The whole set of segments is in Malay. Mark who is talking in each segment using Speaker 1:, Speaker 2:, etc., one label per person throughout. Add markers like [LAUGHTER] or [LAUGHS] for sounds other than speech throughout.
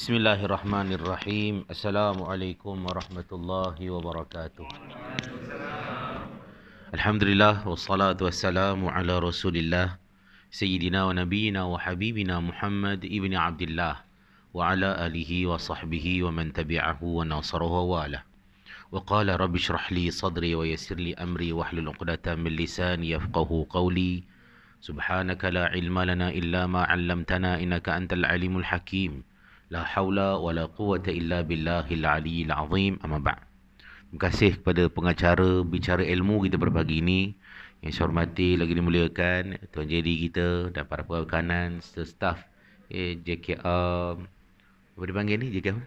Speaker 1: بسم الله الرحمن الرحيم السلام عليكم ورحمة الله وبركاته الحمد لله والصلاة والسلام على رسول الله سيدنا ونبينا وحبيبنا محمد ابن عبد الله وعلى آله وصحبه ومن تبعه وناصره وواله وقال رب اشرح لي صدري ويسر لي أمري واحلل عقدة من لساني يفقه قولي سبحانك لا علم لنا إلا ما علمتنا إنك أنت العليم الحكيم la haula wala quwata illa billahil aliyil azim amma ba terima kasih kepada pengacara bicara ilmu kita pada ini yang saya hormati lagi dimuliakan tuan jadi kita dan para perakanan serta staff eh, JKR um, apa dipanggil ni JKR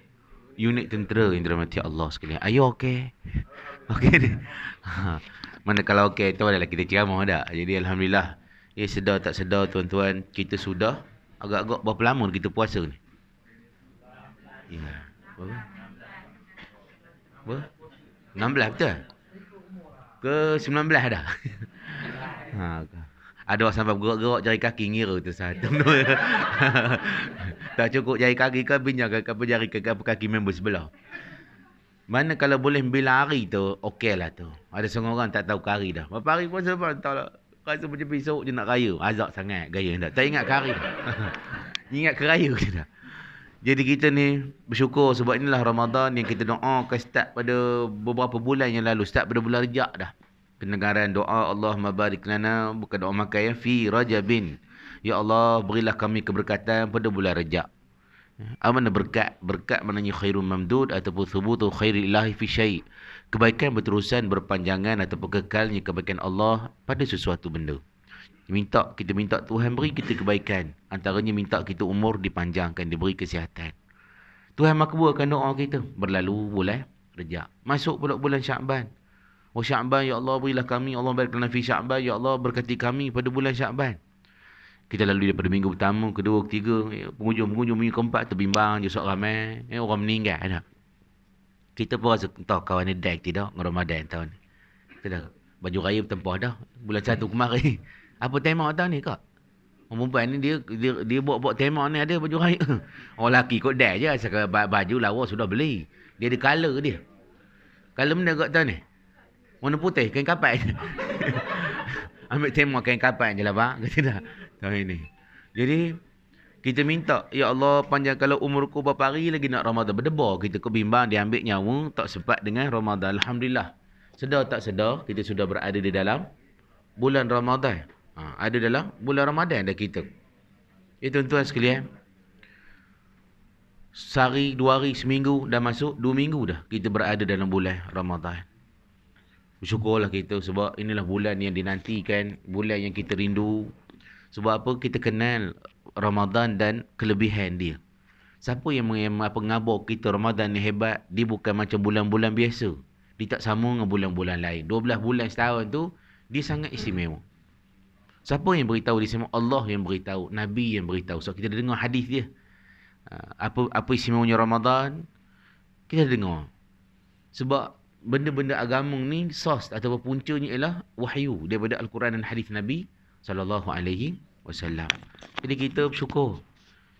Speaker 1: unit tentera yang dirahmati Allah sekalian ayo okay. Okay. ni mana kalau okay, tu adalah kita ceramah dah jadi alhamdulillah Ya eh, sedar tak sedar tuan-tuan Kita sudah Agak-agak berapa lama kita puasa ni Ina. Berapa? Berapa? 16 betul? Ke 19 dah? [LAUGHS] ha, ada orang sampai gerak-gerak jari kaki ngira tu satu. [LAUGHS] tak cukup jari kaki ke binyak ke apa jari kaki, kaki, kaki member sebelah. Mana kalau boleh bilang hari tu, okey lah tu. Ada semua orang tak tahu kari dah. Berapa hari pun sebab tak lah. Rasa macam besok je nak raya. Azak sangat gaya Tak ingat kari dah. [LAUGHS] ingat keraya je dah. Jadi kita ni bersyukur sebab inilah Ramadan yang kita doa doakan start pada beberapa bulan yang lalu. Start pada bulan Rejak dah. Pendengaran doa Allah mabarik lana bukan doa makan ya. Fi rajabin. Ya Allah berilah kami keberkatan pada bulan Rejak. Amana berkat? Berkat maknanya khairun mamdud ataupun thubutu khairi ilahi fi syai. Kebaikan berterusan berpanjangan ataupun kekalnya kebaikan Allah pada sesuatu benda. Minta kita minta Tuhan beri kita kebaikan. Antaranya minta kita umur dipanjangkan, diberi kesihatan. Tuhan makbulkan doa kita. Berlalu bulan rejak. Masuk pula bulan Syaban. Oh Syaban, Ya Allah berilah kami. Ya Allah berikan nafi Syaban. Ya Allah berkati kami pada bulan Syaban. Kita lalu daripada minggu pertama, kedua, ketiga. Ya, pengunjung-pengunjung minggu keempat terbimbang. Dia sok ramai. Eh, orang meninggal. Tak? Kita pun rasa, tahu kawan ni dek tidak. Ramadan tahun ni. Kita baju raya bertempah dah. Bulan satu kemarin apa tema tahun ni kak? Orang perempuan ni dia dia, dia buat-buat tema ni ada baju raya. [LAUGHS] Orang lelaki kot dah je asal baju lawa sudah beli. Dia ada color dia. Color benda kak tahun ni? Warna putih, kain kapal [LAUGHS] je. Ambil tema kain kapal je lah, Pak. [LAUGHS] Kata tak? Tahun ini. Jadi, kita minta, Ya Allah, panjang kalau umurku berapa hari lagi nak Ramadan berdebar. Kita kebimbang, dia ambil nyawa, tak sempat dengan Ramadan. Alhamdulillah. Sedar tak sedar, kita sudah berada di dalam bulan Ramadan ha, ada dalam bulan Ramadan ada kita. Ya tuan-tuan sekalian. Sehari, dua hari, seminggu dah masuk, dua minggu dah kita berada dalam bulan Ramadan. Bersyukurlah kita sebab inilah bulan yang dinantikan, bulan yang kita rindu. Sebab apa? Kita kenal Ramadan dan kelebihan dia. Siapa yang mengabok kita Ramadan ni hebat, dia bukan macam bulan-bulan biasa. Dia tak sama dengan bulan-bulan lain. 12 bulan setahun tu, dia sangat istimewa. Siapa yang beritahu di sini Allah yang beritahu. Nabi yang beritahu. So kita dah dengar hadis dia. Ah, apa apa istimewanya Ramadan? Kita dah dengar. Sebab benda-benda agama ni sos ataupun puncanya ialah wahyu daripada Al-Quran dan hadis Nabi saw. Jadi kita bersyukur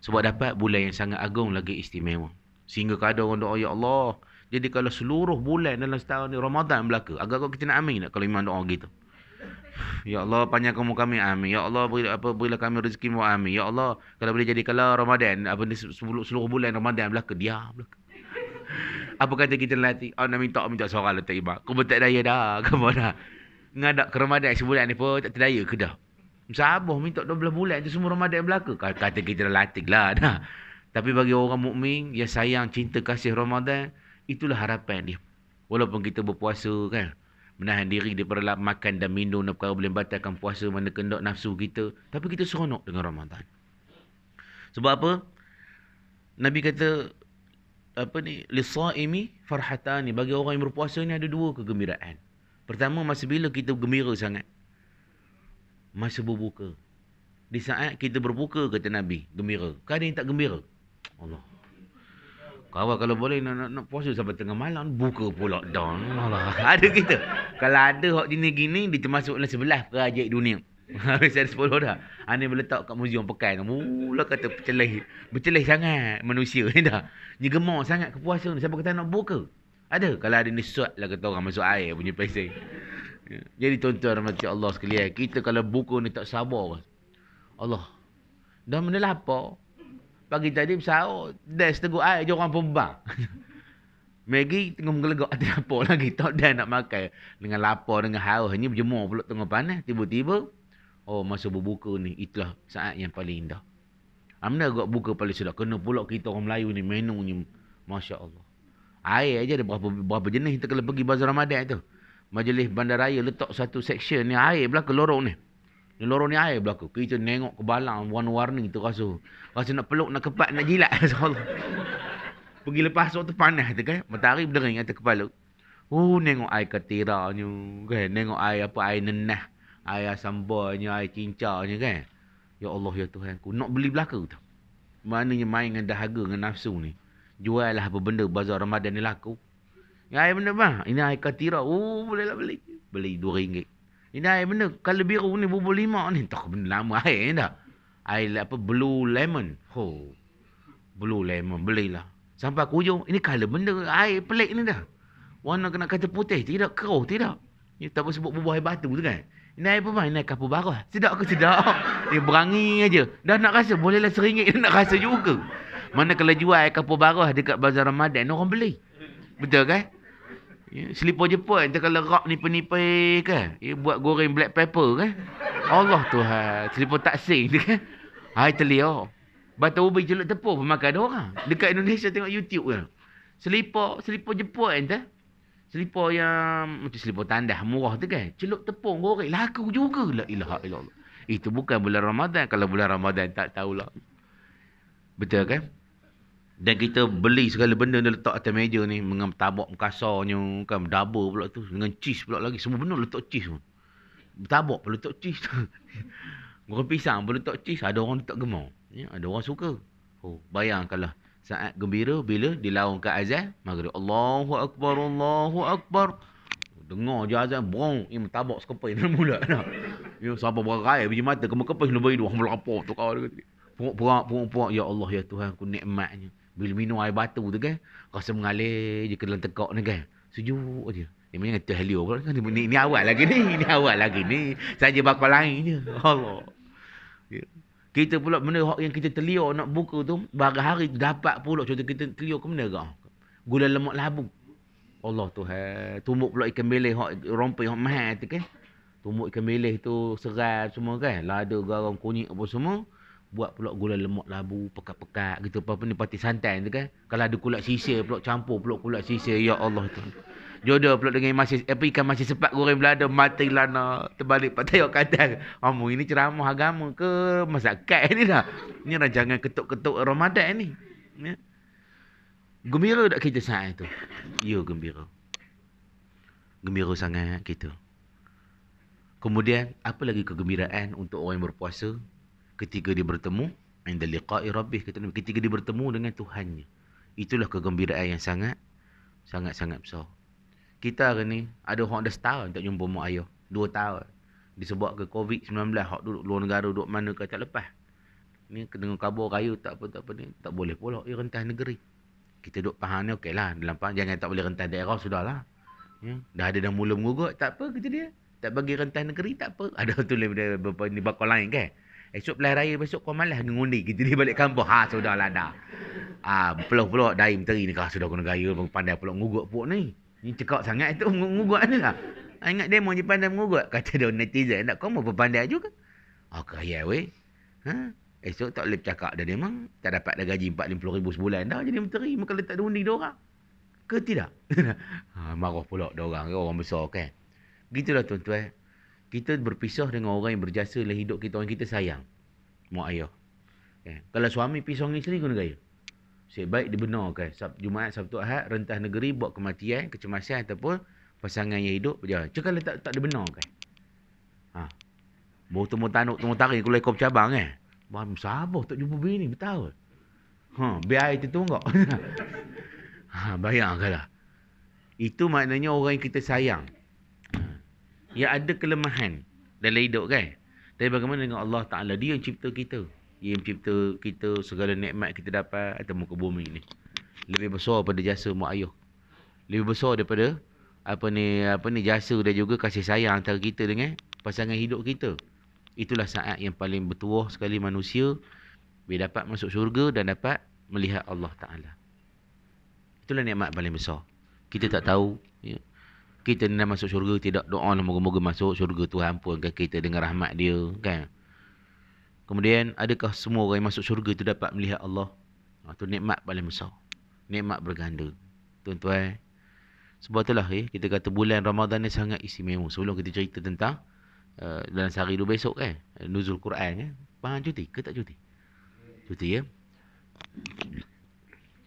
Speaker 1: sebab dapat bulan yang sangat agung lagi istimewa. Sehingga kadang orang doa ya Allah. Jadi kalau seluruh bulan dalam setahun ni Ramadan belaka, agak-agak kita nak amin tak kalau iman doa gitu. Ya Allah panjang umur kami amin. Ya Allah beri apa berilah kami rezeki mu amin. Ya Allah kalau boleh jadi kala Ramadan apa ni seluruh, seluruh bulan Ramadan belah ke dia belah. Apa kata kita nanti? Oh nak minta minta suara letak iba. Kau betak daya dah [LAUGHS] ke mana? Ngadak ke Ramadan sebulan ni pun tak terdaya ke dah? Sabah minta 12 bulan tu semua Ramadan belaka. Kata kita dah latih lah dah. Tapi bagi orang mukmin yang sayang cinta kasih Ramadan, itulah harapan dia. Walaupun kita berpuasa kan menahan diri daripada makan dan minum dan perkara boleh membatalkan puasa mana kendak nafsu kita tapi kita seronok dengan Ramadan sebab apa Nabi kata apa ni lisaimi farhatani bagi orang yang berpuasa ni ada dua kegembiraan pertama masa bila kita gembira sangat masa berbuka di saat kita berbuka kata Nabi gembira kadang yang tak gembira Allah kalau kalau boleh nak, nak, nak puasa sampai tengah malam buka pula lockdown Alah. [LAUGHS] ada kita. Kalau ada hak dini gini dia termasuk dalam sebelah kerajaan dunia. [LAUGHS] Habis ada 10 dah. Ani meletak kat muzium pekan kamu. Mula kata bercelih. Bercelih sangat manusia ni dah. Ni gemar sangat ke puasa ni sampai kata nak buka. Ada kalau ada ni suat lah kata orang masuk air punya pesen. Ya. Jadi tuan-tuan rahmati Allah sekalian. Kita kalau buka ni tak sabar. Allah. Dah benda lapar. Pagi tadi bersahur. Des tegur air je orang pembang. [LAUGHS] Maggie tengah menggelegak. Tak apa lagi. Tak Dia nak makan. Dengan lapar, dengan haus. Ini berjemur pulak tengah panas. Tiba-tiba. Oh, masa berbuka ni. Itulah saat yang paling indah. Amna agak buka paling sedap. Kena pulak kita orang Melayu ni. Menu ni. Masya Allah. Air aja ada berapa, berapa jenis. Kita kena pergi bazar Ramadan tu. Majlis Bandaraya letak satu seksyen ni. Air belakang lorong ni. Dia lorong ni air belakang. Kita nengok ke balang warna-warni tu rasa. Rasa nak peluk, nak kepat, nak jilat. [LAUGHS] Pergi lepas waktu panas tu kan. Matahari berdering atas kepala. Oh, nengok air katira ni. Kan? Nengok air apa, air nenah. Air asam ni, air cincar ni kan. Ya Allah, ya Tuhan aku Nak beli belakang tu. Maknanya main dengan dahaga, dengan nafsu ni. Juallah apa benda bazar Ramadan ni laku. Ya, benda bang. Ini air katira. Oh, bolehlah beli. Beli dua ringgit. Ini air benda Kalau biru ni bubur limau ni [LAUGHS] Tak benda lama air ni dah Air apa Blue lemon Ho Blue lemon lah. Sampai aku hujung Ini kalau benda Air pelik ni dah Warna kena kata putih Tidak keruh Tidak Ini tak boleh sebut bubur air batu tu kan Ini air apa bang Ini air kapur baru Sedap ke sedap [LAUGHS] Dia berangi aja Dah nak rasa Bolehlah seringit [LAUGHS] Dia nak rasa juga Mana kalau jual air kapur baru Dekat bazar Ramadan Orang beli Betul kan Ya, selipar Jepun kita kalau rak ni penipai kan. Ya, buat goreng black pepper kan. Allah Tuhan. Selipar taksi ni kan. Hai telio. Batu ubi jeluk tepung pun makan orang. Dekat Indonesia tengok YouTube kan. Selipar, selipar Jepun tu. Selipar yang macam selipar tandas murah tu kan. Celup tepung goreng. Laku juga lah. Ilaha illallah. Itu bukan bulan Ramadan. Kalau bulan Ramadan tak tahulah. Betul kan? Dan kita beli segala benda dia letak atas meja ni. Dengan tabak kasarnya. Kan, double pula tu. Dengan cheese pula lagi. Semua benda letak cheese pun. Tabak pun letak cheese tu. [LAUGHS] Goreng pisang pun letak cheese. Ada orang letak gemar. Ya, ada orang suka. Oh, bayangkanlah. Saat gembira bila dilaungkan azan. Maghrib. Allahu Akbar, Allahu Akbar. Dengar je azan. Bong. Ini tabak sekepai ini mulut. [LAUGHS] Nah. Ya, siapa berkaya. Biji mata. Kemal kepas. Nombor hidup. Hamba lapar. Tukar. Puak-puak. Ya Allah. Ya Tuhan. Aku nikmatnya. Bila minum air batu tu kan, rasa mengalir je ke dalam tekak ni kan. Sejuk je. Dia macam kata helio pula. Kan? Ni, ni awal lagi ni. Ni awal lagi ni. Saja bakal lain je. Allah. Ya. Kita pula benda yang kita telio nak buka tu, hari-hari dapat pula. Contoh kita telio ke benda ke? Gula lemak labu. Allah Tuhan. Tumbuk pula ikan belih, rompi yang mahal tu kan. Tumbuk ikan belih tu serat semua kan. Lada, garam, kunyit apa semua buat pula gula lemak labu pekat-pekat gitu apa ni parti santai tu kan kalau ada kulak sisa pula campur pula kulak sisa ya Allah tu jodoh pula dengan masih apa ikan masih sepat goreng belada mati lana terbalik pada tayok kata kamu ini ceramah agama ke masakat ni dah ni rancangan ketuk-ketuk Ramadan ni ya. gembira tak kita saat itu yo ya, gembira gembira sangat kita Kemudian, apa lagi kegembiraan untuk orang yang berpuasa? ketika dia bertemu inda liqa'i rabbih kata Nabi ketika dia bertemu dengan Tuhannya itulah kegembiraan yang sangat sangat-sangat besar kita hari ni ada orang dah setahun tak jumpa mak ayah dua tahun Disebabkan ke covid-19 hak duduk luar negara duduk mana ke tak lepas ni dengan kabur raya tak apa tak apa ni tak boleh pula ya, rentas negeri kita duduk faham ni lah dalam faham jangan tak boleh rentas daerah sudahlah ya dah ada dah mula mengugut tak apa kerja dia tak bagi rentas negeri tak apa ada tu lebih tulis ni bakal lain kan Esok pelai raya besok kau malas dengan undi. Kita dia balik kampung. Ha, ha sudah lah dah. Ah, peluk-peluk dai menteri ni. Ha, sudah kena gaya. Pandai peluk ngugut puk ni. Ni cekak sangat tu. Ngugut ni lah. Ha, ingat dia mau pandai mengugut. Kata dia netizen. Tak, kau mau berpandai juga. Oh, kaya weh. Ha? Esok tak boleh cakap dah dia memang. Tak dapat dah gaji RM40,000 sebulan dah. Jadi menteri. Maka letak dia undi diorang. Ke tidak? [LAUGHS] ha, marah pula diorang. Orang besar kan. Begitulah tuan-tuan kita berpisah dengan orang yang berjasa dalam hidup kita orang kita sayang mak ayah eh, kalau suami pisah dengan isteri guna gaya sebaik baik dibenarkan Sab Jumaat Sabtu Ahad rentas negeri buat kematian kecemasan ataupun pasangan yang hidup berjalan cakap lah tak tak dibenarkan ha baru temu tanuk temu tarik kalau ikut cabang eh Bang, sabar tak jumpa bini, betul. Ha, biar itu tu tunggak. [LAUGHS] ha, bayangkanlah. Itu maknanya orang yang kita sayang. Ya ada kelemahan dalam hidup kan. Tapi bagaimana dengan Allah Ta'ala? Dia yang cipta kita. Dia yang cipta kita segala nikmat kita dapat atau muka bumi ni. Lebih besar daripada jasa mak ayah. Lebih besar daripada apa ni apa ni jasa dan juga kasih sayang antara kita dengan pasangan hidup kita. Itulah saat yang paling bertuah sekali manusia bila dapat masuk syurga dan dapat melihat Allah Ta'ala. Itulah nikmat paling besar. Kita tak tahu kita nak masuk syurga tidak doa lah moga-moga masuk syurga Tuhan ampunkan kita dengan rahmat dia kan kemudian adakah semua orang yang masuk syurga tu dapat melihat Allah itu ha, nikmat paling besar nikmat berganda tuan-tuan sebab itulah eh, kita kata bulan Ramadhan ni sangat istimewa sebelum kita cerita tentang uh, dalam sehari dua besok kan nuzul Quran kan eh? pahan cuti ke tak cuti cuti ya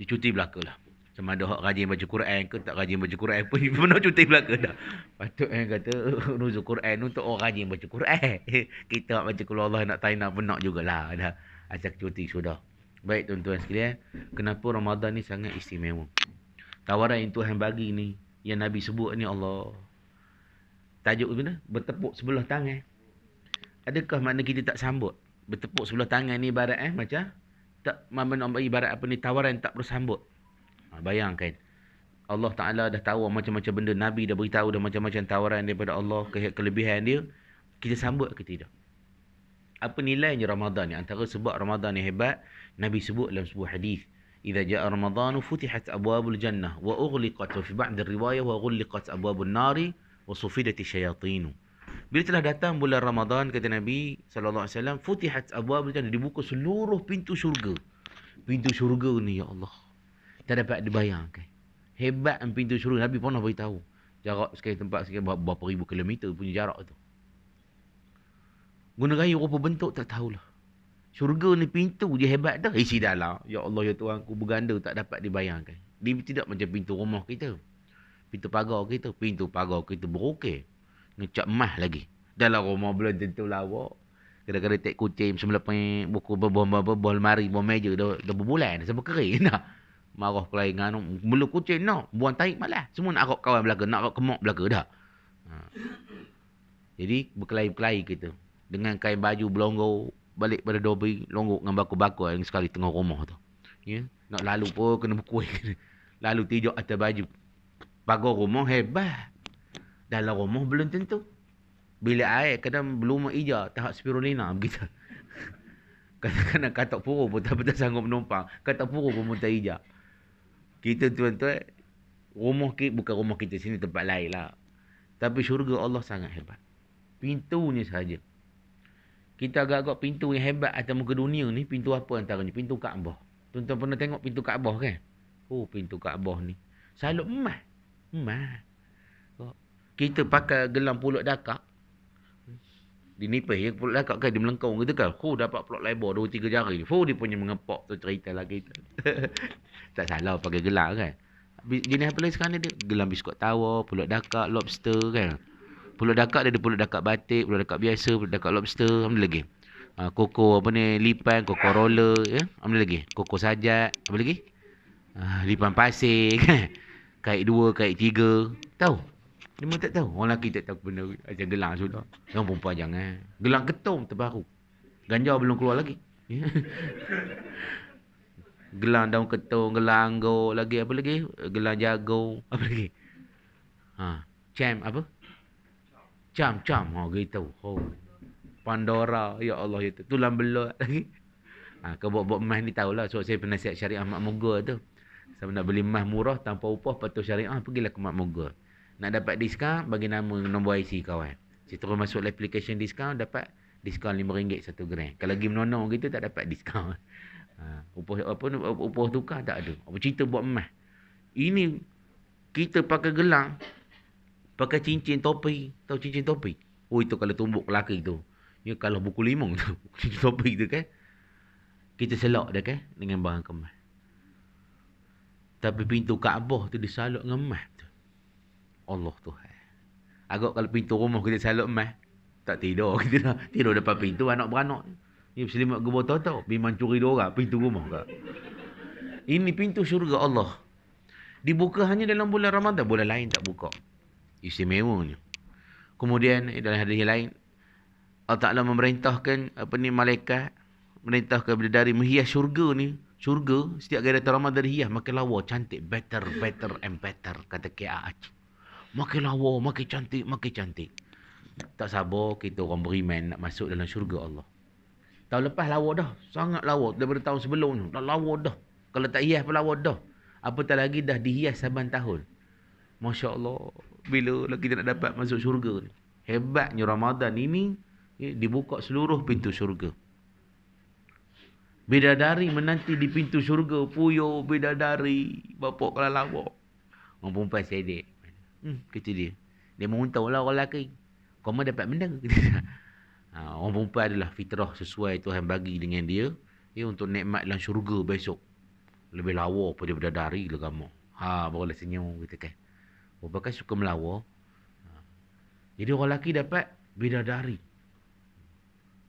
Speaker 1: cuti lah. Sama ada hak rajin baca Quran ke tak rajin baca Quran pun [LAUGHS] pernah cuti belaka dah. Patut yang kata eh, nuzul Quran untuk orang rajin baca Quran. [LAUGHS] Kita nak baca kalau Allah nak tanya pun nak jugalah dah. Asal cuti sudah. Baik tuan-tuan sekalian, kenapa Ramadan ni sangat istimewa? Tawaran yang Tuhan bagi ni yang Nabi sebut ni Allah tajuk tu bertepuk sebelah tangan. Adakah makna kita tak sambut? Bertepuk sebelah tangan ni ibarat eh macam tak mana ibarat apa ni tawaran tak perlu sambut? Ah, bayangkan Allah Ta'ala dah tahu macam-macam benda Nabi dah beritahu dah macam-macam tawaran daripada Allah Kelebihan dia Kita sambut ke tidak Apa nilainya ramadhan ni Antara sebab ramadhan ni hebat Nabi sebut dalam sebuah hadis Iza ja'a ramadhanu Futihat abwabul jannah Wa ughliqat Wa fi ba'd riwayah Wa ughliqat abwabul nari Wa sufidati syayatinu Bila telah datang bulan ramadhan, Kata Nabi SAW Futihat abwabul jannah Dibuka seluruh pintu syurga Pintu syurga ni ya Allah tak dapat dibayangkan. Hebat pintu syurga. Nabi pernah beritahu. Jarak sekali tempat sekali berapa ribu kilometer punya jarak tu. Guna raya rupa bentuk tak tahulah. Syurga ni pintu dia hebat dah. Isi dalam. Ya Allah ya Tuhan ku berganda tak dapat dibayangkan. Dia tidak macam pintu rumah kita. Pintu pagar kita. Pintu pagar kita berukir. Ngecap mah lagi. Dalam rumah belum tentu lawak. Kadang-kadang tak kucing. Sembilan pengen. Buku berbual-bual mari. Buah meja. Dah, dah berbulan. Sampai kering. Nah. [LAUGHS] marah pelayangan mula kucing nak no. buang tahi malah semua nak arak kawan belaka nak arak kemok belaka dah ha. jadi berkelai-kelai kita dengan kain baju belonggo balik pada dobi longgok dengan baku, bakul yang sekali tengah rumah tu ya nak lalu pun kena berkuih [LAUGHS] lalu tijuk atas baju pagar rumah hebat dalam rumah belum tentu bila air kadang belum hijau tahap spirulina begitu [LAUGHS] kadang-kadang katak puru pun tak betul sanggup menumpang katak puru pun muntah hijau kita tuan-tuan Rumah kita Bukan rumah kita sini Tempat lain lah Tapi syurga Allah sangat hebat Pintunya saja. Kita agak-agak pintu yang hebat Atas muka dunia ni Pintu apa antaranya Pintu Kaabah Tuan-tuan pernah tengok pintu Kaabah kan Oh pintu Kaabah ni Salut emas Emas Kita pakai gelang pulut dakak dia nipis je pulak lakak kan dia melengkau kata kan. Fuh dapat pulak lebar dua tiga jari. Fuh dia punya mengepok tu cerita lah kita. [LAUGHS] tak salah pakai gelar kan. Jenis apa lagi sekarang ni dia? Gelang biskut tawa, pulak dakak, lobster kan. Pulak dakak dia ada pulak dakak batik, pulak dakak biasa, pulak dakak lobster. Apa lagi? Ha, koko apa ni? Lipan, koko roller. Ya? Apa lagi? Koko sajat. Apa lagi? Ha, lipan pasir [LAUGHS] kan. Kait dua, kait tiga. Tahu? Dia memang tak tahu. Orang lelaki tak tahu benda macam gelang sudah. Orang perempuan jangan. Gelang ketum terbaru. Ganja belum keluar lagi. [LAUGHS] gelang daun ketum, gelang go lagi apa lagi? Gelang jago, apa lagi? Ha, cham apa? Cham cham ha gitu. Ho. Pandora, ya Allah itu. Tulang belot lagi. Ha, kau buat-buat mah ni tahulah. Sebab so, saya penasihat syariah Mak Moga tu. Sama nak beli mah murah tanpa upah patuh syariah. Pergilah ke Mak Moga. Nak dapat diskaun bagi nama nombor IC kawan. Eh. Si terus masuk application diskaun dapat diskaun RM5 satu gram. Kalau game nono gitu tak dapat diskaun. [LAUGHS] Ha, apa apa upah tukar tak ada. Apa cerita buat emas. Ini kita pakai gelang pakai cincin topi, tahu cincin topi. Oh itu kalau tumbuk lelaki tu. Ya kalau buku limong tu, [LAUGHS] cincin topi tu kan. Kita selok dah kan dengan barang kemas. Tapi pintu Kaabah tu disalok dengan emas tu. Allah Tuhan. Eh. Agak kalau pintu rumah kita salut mah. Tak tidur. [LAUGHS] Kita dah tidur depan pintu anak-beranak. Ini selimut gebur tau tau. Memang curi dua orang pintu rumah ke. Ini pintu syurga Allah. Dibuka hanya dalam bulan Ramadan. Bulan lain tak buka. Istimewanya. Kemudian eh, dalam hadis yang lain. Allah Ta'ala memerintahkan apa ni malaikat. Merintahkan dari menghias syurga ni. Syurga setiap kali datang Ramadan hias. Makin lawa cantik. Better, better and better. Kata K.A. Acik. Makin lawa, makin cantik, makin cantik. Tak sabar kita orang beriman nak masuk dalam syurga Allah. Tahun lepas lawa dah. Sangat lawa. Daripada tahun sebelum ni. Dah lawa dah. Kalau tak hias pun lawa dah. Apatah lagi dah dihias saban tahun. Masya Allah. Bila lagi nak dapat masuk syurga ni. Hebatnya Ramadan ini. Eh, dibuka seluruh pintu syurga. Bidadari menanti di pintu syurga. Puyo bidadari. Bapak kalau lawa. Orang perempuan sedek. Hmm, kata dia. Dia menguntung lah orang lelaki. Kau mah dapat benda ke? ha, orang perempuan adalah fitrah sesuai Tuhan bagi dengan dia. Ya, untuk nikmat dalam syurga besok. Lebih lawa pada berdadari lah kamu. Ha, barulah senyum kita kan. Berbakat suka melawa. Ha. Jadi orang lelaki dapat bidadari.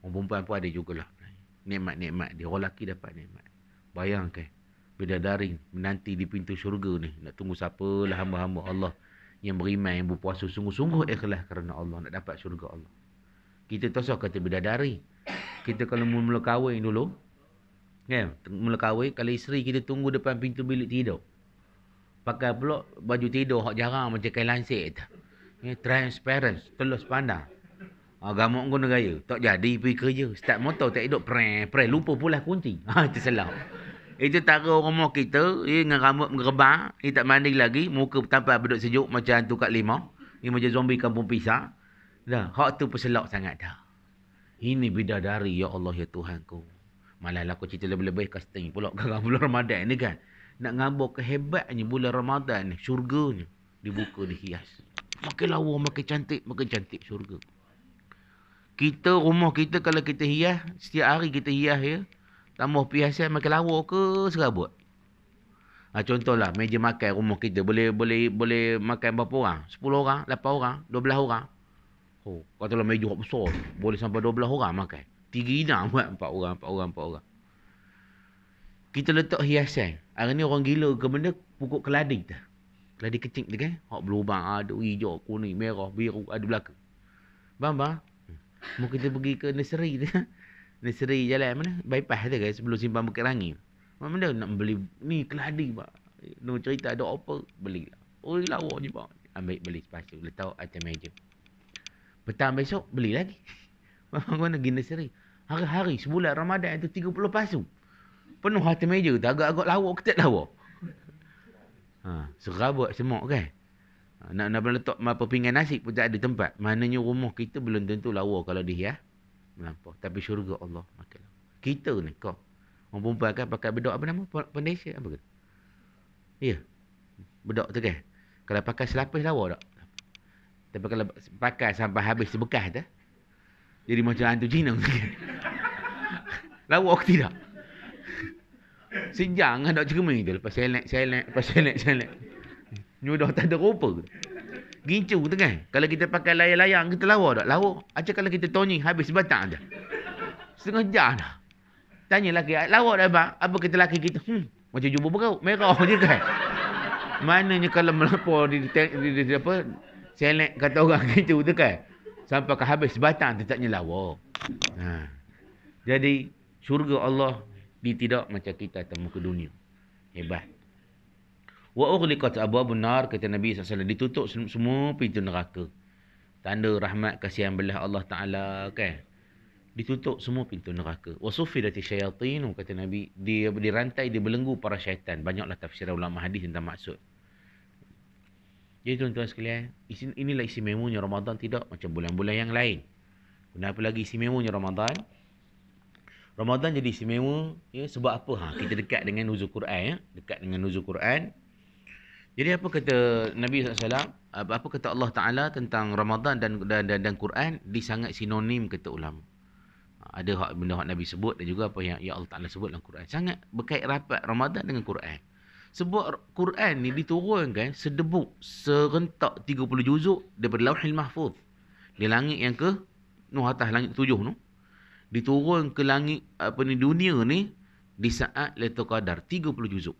Speaker 1: Orang perempuan pun ada jugalah. Nikmat-nikmat dia. Orang lelaki dapat nikmat. Bayangkan. Bidadari menanti di pintu syurga ni. Nak tunggu siapa lah hamba-hamba Allah yang beriman, yang berpuasa sungguh-sungguh ikhlas kerana Allah nak dapat syurga Allah. Kita tak usah kata bidadari. Kita kalau mula kahwin dulu, kan? Mula kahwin, kalau isteri kita tunggu depan pintu bilik tidur. Pakai pula baju tidur hak jarang macam kain lansik itu. Ya, transparent, telus pandang. Ha, gamuk guna gaya. Tak jadi pergi kerja. Start motor tak hidup. Pre, pre, lupa pula kunci. Ha, [LAUGHS] ah, tersalah. Itu tara rumah kita ya, dengan rambut menggerbang. Ini tak mandi lagi. Muka tanpa beduk sejuk macam tu kat lima. Ini macam zombie kampung pisah, Dah, hak tu peselak sangat dah. Ini bidadari, ya Allah, ya Tuhanku. Malah aku cerita lebih-lebih casting pula kalau [LAUGHS] bulan Ramadan ni kan. Nak ngambil kehebatnya bulan Ramadan ni. Syurga ni. Dibuka, dihias. Makin lawa, makin cantik, makin cantik syurga. Kita, rumah kita kalau kita hias, setiap hari kita hias ya. Tambah pihak makan lawa ke serabut. Ha, contohlah meja makan rumah kita boleh boleh boleh makan berapa orang? 10 orang, 8 orang, 12 orang. Oh, katalah meja besar boleh sampai 12 orang makan. Tiga inang [LAUGHS] buat 4 orang, 4 orang, 4 orang. Kita letak hiasan. Hari ni orang gila ke benda pukul keladi tu. Keladi kecil tu kan. Hak berlubang ada ah, hijau, kuning, merah, biru ada belakang. Bang bang, hmm. mau kita pergi ke nursery tu. Nasri jalan mana? Bypass tu kan sebelum simpan Bukit Rangi. Mak benda nak beli ni keladi pak. No cerita ada offer, beli. Oh lawa je pak. Ambil beli sepatu letak atas meja. Petang besok beli lagi. [LAUGHS] Mak mana gini nasri. Hari-hari sebulan Ramadan itu 30 pasu. Penuh hati meja tu agak-agak lawa ke tak lawa. Ha, serabut semok kan. Ha, nak nak letak apa pinggan nasi pun tak ada tempat. Maknanya rumah kita belum tentu lawa kalau dihias. Ya. Melampau. Tapi syurga Allah makin Kita ni kau. Orang perempuan kan pakai bedok apa nama? Pendesia apa ke? Ya. Bedok tu kan. Kalau pakai selapis lawa tak? Tapi kalau pakai sampai habis sebekah tu. Jadi macam hantu jina. Kan. [LAUGHS] lawa ke tidak? Sejang kan nak cermin tu. Lepas selek, selek, selek, selek. Nyudah tak ada rupa ke? Gincu tu kan. Kalau kita pakai layang-layang, kita lawa tak? Lawa. Macam kalau kita toning, habis sebatang je. Setengah jam dah. Tanya lelaki, ah, lawa dah abang? Apa kata lelaki kita? Hmm, macam jumbo berkaut. Merah je kan. Mananya kalau melapor di, di, di, di, di apa, selek kata orang [LAUGHS] gitu tu kan. Sampai ke habis sebatang, tetapnya lawa. Ha. Jadi, surga Allah, dia tidak macam kita temu ke dunia. Hebat. Wa ughliqat abwabun nar kata Nabi SAW ditutup semua pintu neraka. Tanda rahmat kasihan belah Allah Taala kan. Ditutup semua pintu neraka. Wa sufidati syayatin kata Nabi dia dirantai dia belenggu para syaitan. Banyaklah tafsir ulama hadis tentang maksud. Jadi tuan-tuan sekalian, isin, inilah isi memunya Ramadan tidak macam bulan-bulan yang lain. Kenapa lagi isi memunya Ramadan? Ramadan jadi istimewa ya, sebab apa? Ha, kita dekat dengan nuzul Quran. Ya. Dekat dengan nuzul Quran. Jadi apa kata Nabi SAW? Apa kata Allah Ta'ala tentang Ramadan dan, dan, dan, dan Quran? Dia sangat sinonim kata ulama. Ada hak, benda hak Nabi sebut dan juga apa yang, yang Allah Ta'ala sebut dalam Quran. Sangat berkait rapat Ramadan dengan Quran. Sebab Quran ni diturunkan sedebuk, serentak 30 juzuk daripada lauhil mahfuz. Di langit yang ke, Nuh atas langit tujuh tu. Diturun ke langit apa ni dunia ni di saat Lailatul Qadar 30 juzuk.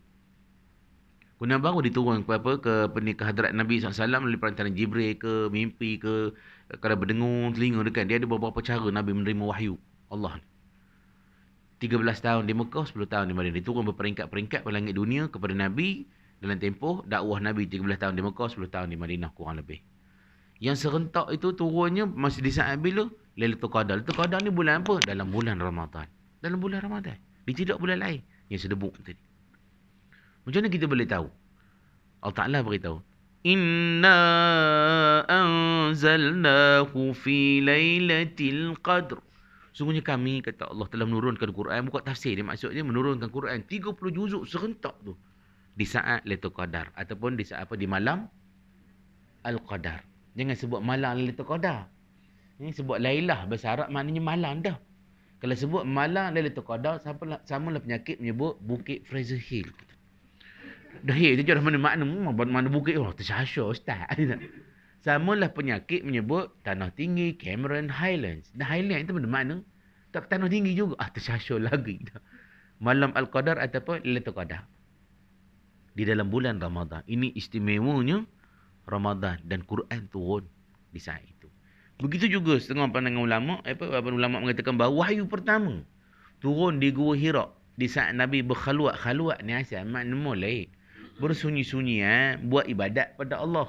Speaker 1: Kemudian baru diturun ke apa ke pernikahan hadrat Nabi SAW melalui perantaran Jibril ke mimpi ke kalau berdengung telinga dia kan dia ada beberapa cara Nabi menerima wahyu Allah ni. 13 tahun di Mekah, 10 tahun di Madinah. Dia turun berperingkat-peringkat pada langit dunia kepada Nabi dalam tempoh dakwah Nabi 13 tahun di Mekah, 10 tahun di Madinah kurang lebih. Yang serentak itu turunnya masih di saat bila? Lailatul Qadar. Lailatul Qadar ni bulan apa? Dalam bulan Ramadan. Dalam bulan Ramadan. Dia tidak bulan lain yang sedebuk tadi. Macam mana kita boleh tahu? Allah Ta'ala beritahu. Inna anzalnahu fi lailatul qadr. Sungguhnya kami kata Allah telah menurunkan Quran bukan tafsir dia maksudnya menurunkan Quran 30 juzuk serentak tu di saat Lailatul Qadar ataupun di saat apa di malam Al-Qadar. Jangan sebut malam Lailatul Qadar. Ini sebut Lailah bahasa Arab maknanya malam dah. Kalau sebut malam Lailatul Qadar sama lah- samalah penyakit menyebut Bukit Fraser Hill dahir tu jodoh mana-mana mana, mana bukit oh tersyasya ustaz [LAUGHS] samalah penyakit menyebut tanah tinggi Cameron Highlands dan Highlands itu mana-mana tak tanah tinggi juga ah tersyasya lagi [LAUGHS] malam Al-Qadar ataupun Lailatul Qadar di dalam bulan Ramadhan, ini istimewanya Ramadhan dan Quran turun di saat itu begitu juga setengah pandangan ulama apa apa ulama mengatakan bahawa wahyu pertama turun di Gua Hira di saat Nabi berkhaluat-khaluat ni asal mak nemu lain bersunyi-sunyi ha? buat ibadat pada Allah.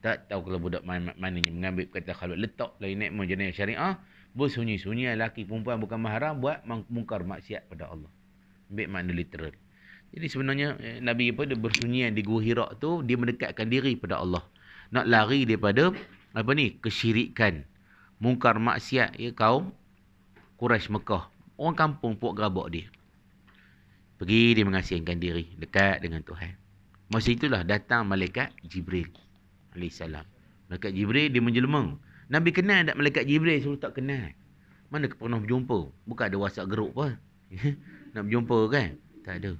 Speaker 1: Tak tahu kalau budak mana mananya mengambil kata khalut letak lain naik jenayah syariah. Ah, bersunyi-sunyi lah. laki perempuan bukan mahram buat mungkar maksiat pada Allah. Ambil makna literal. Jadi sebenarnya eh, Nabi apa dia bersunyi di Gua Hira tu dia mendekatkan diri pada Allah. Nak lari daripada apa ni kesyirikan. Mungkar maksiat ya kaum Quraisy Mekah. Orang kampung puak gerabak dia. Pergi dia mengasingkan diri dekat dengan Tuhan. Masa itulah datang malaikat Jibril alaihissalam. Malaikat Jibril dia menjelma. Nabi kenal tak malaikat Jibril suruh tak kenal. Mana ke pernah berjumpa? Bukan ada WhatsApp group apa. [LAUGHS] Nak berjumpa kan? Tak ada.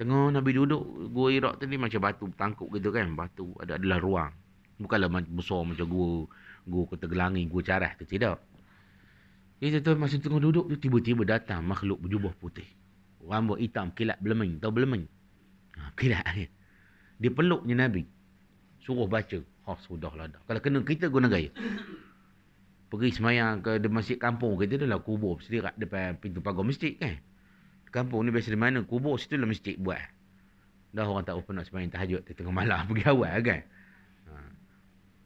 Speaker 1: Tengok Nabi duduk gua Iraq tadi macam batu tangkuk gitu kan. Batu ada adalah ruang. Bukanlah besar macam gua gua kota gelangi gua carah tu tidak. Itu tu masa tengah duduk tu tiba-tiba datang makhluk berjubah putih. Rambut hitam kilat berlemeng. tahu berlemeng? Ha, kilat. Dia peluknya Nabi. Suruh baca. Oh, sudahlah dah. Kalau kena kita guna gaya. Pergi semayang ke di masjid kampung. Kita dah lah kubur sendiri depan pintu pagar masjid kan. Kampung ni biasa di mana? Kubur situ lah masjid buat. Dah orang tak pernah semayang tahajud di tengah malam. [LAUGHS] Pergi awal kan. Ha.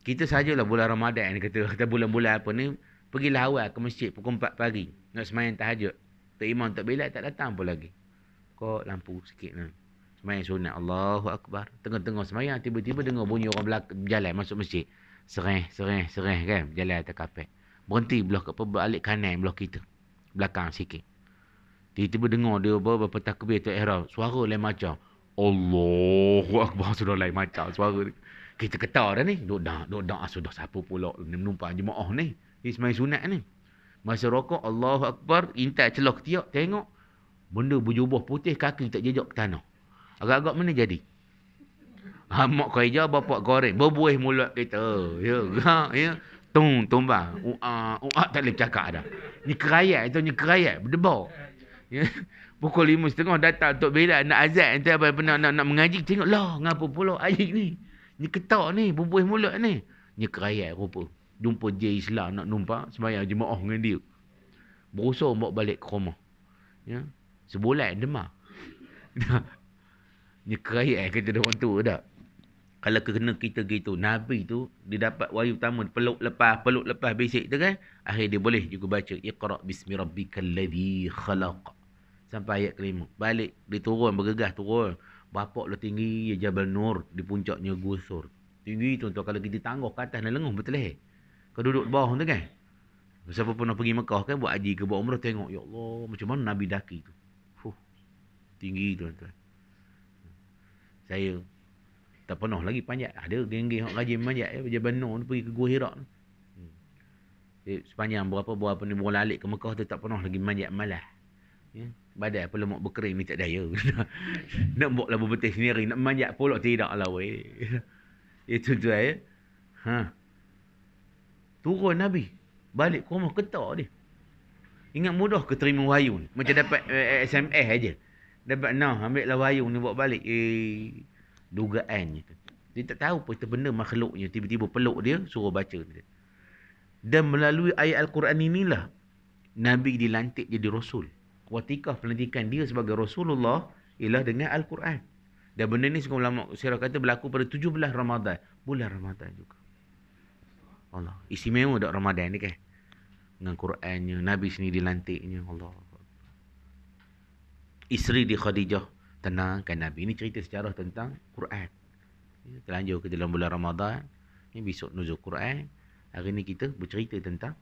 Speaker 1: Kita sajalah bulan Ramadan Kita kata bulan-bulan apa ni. Pergilah awal ke masjid pukul 4 pagi. Nak semayang tahajud. Tak iman, tak bila tak datang pun lagi. Kau lampu sikit lah semayang sunat. Allahu Akbar. Tengah-tengah semayang, tiba-tiba dengar bunyi orang belakang berjalan masuk masjid. Serih, serih, serih kan. Berjalan atas kapek. Berhenti belah ke balik kanan belah kita. Belakang sikit. Tiba-tiba dengar dia bawa berapa takbir tu ihram. Suara lain macam. Allahu Akbar. Sudah lain macam suara dia. Kita ketar dah ni. Duk dah, duk dah. Ah, sudah siapa pula. Menumpang jemaah ni. Ini semayang sunat ni. Masa rokok, Allahu Akbar, intai celah ketiak, tengok. Benda berjubah putih, kaki tak jejak ke tanah. Agak-agak mana jadi? Ha, mak kau bapak goreng, orang. Berbuih mulut kita. Ya, ha, ya. Tung, tumbang. Uak, uak tak boleh cakap dah. Ni kerayat, itu ni kerayat. Berdebar. Ya. Pukul lima setengah datang untuk bila nak azat. Nanti abang pernah nak, nak mengaji. Tengok lah, ngapa pula ayik ni. Ni ketak ni, berbuih mulut ni. Ni kerayat rupa. Jumpa J Islam nak numpang. Semayang jemaah dengan dia. Berusaha bawa balik ke rumah. Ya. Sebulan demam. Dia kerai eh, kata dia orang tua tak? Kalau kena kita gitu, Nabi tu, dia dapat wahyu pertama, peluk lepas, peluk lepas, besik tu kan? Akhir dia boleh juga baca, Iqra' bismi rabbika alladhi khalaq. Sampai ayat kelima. Balik, dia turun, bergegas turun. Bapak lah tinggi, ya Jabal Nur, di puncaknya gusur. Tinggi tuan tu kalau kita tangguh ke atas dan lenguh, betul eh? Kau duduk bawah tu kan? Siapa pernah pergi Mekah kan, buat haji ke, buat umrah, tengok, ya Allah, macam mana Nabi daki tu? Huh, tinggi tuan-tuan saya tak pernah lagi panjat. Ada geng-geng yang rajin panjat. Ya. Dia benar tu pergi ke Gua Hirak tu. Hmm. sepanjang berapa buah apa ni bola alik ke Mekah tu tak pernah lagi panjat malah. Ya. Badai apa lemak berkering ni tak daya. [LAUGHS] nak buat labu betis sendiri. Nak manjat pula tidak lah weh. [LAUGHS] Itu tu ya. Ha. Turun Nabi. Balik ke rumah ketak dia. Ingat mudah ke terima wahyu ni? Macam dapat SMS eh, eh, aja. Dapat now ambil lah wayung ni bawa balik. Eh, dugaan je. Dia tak tahu apa itu benda makhluknya. Tiba-tiba peluk dia suruh baca. Dia. Dan melalui ayat Al-Quran inilah Nabi dilantik jadi Rasul. Watikah pelantikan dia sebagai Rasulullah ialah dengan Al-Quran. Dan benda ni sekolah ulama sirah kata berlaku pada 17 ramadhan, Bulan ramadhan juga. Allah. Istimewa tak ramadhan ni kan? Dengan Qurannya, Nabi sendiri dilantiknya. Allah isteri di Khadijah tenangkan Nabi. Ini cerita sejarah tentang Quran. Ya, terlanjur ke dalam bulan Ramadan. Ini besok nuzul Quran. Hari ini kita bercerita tentang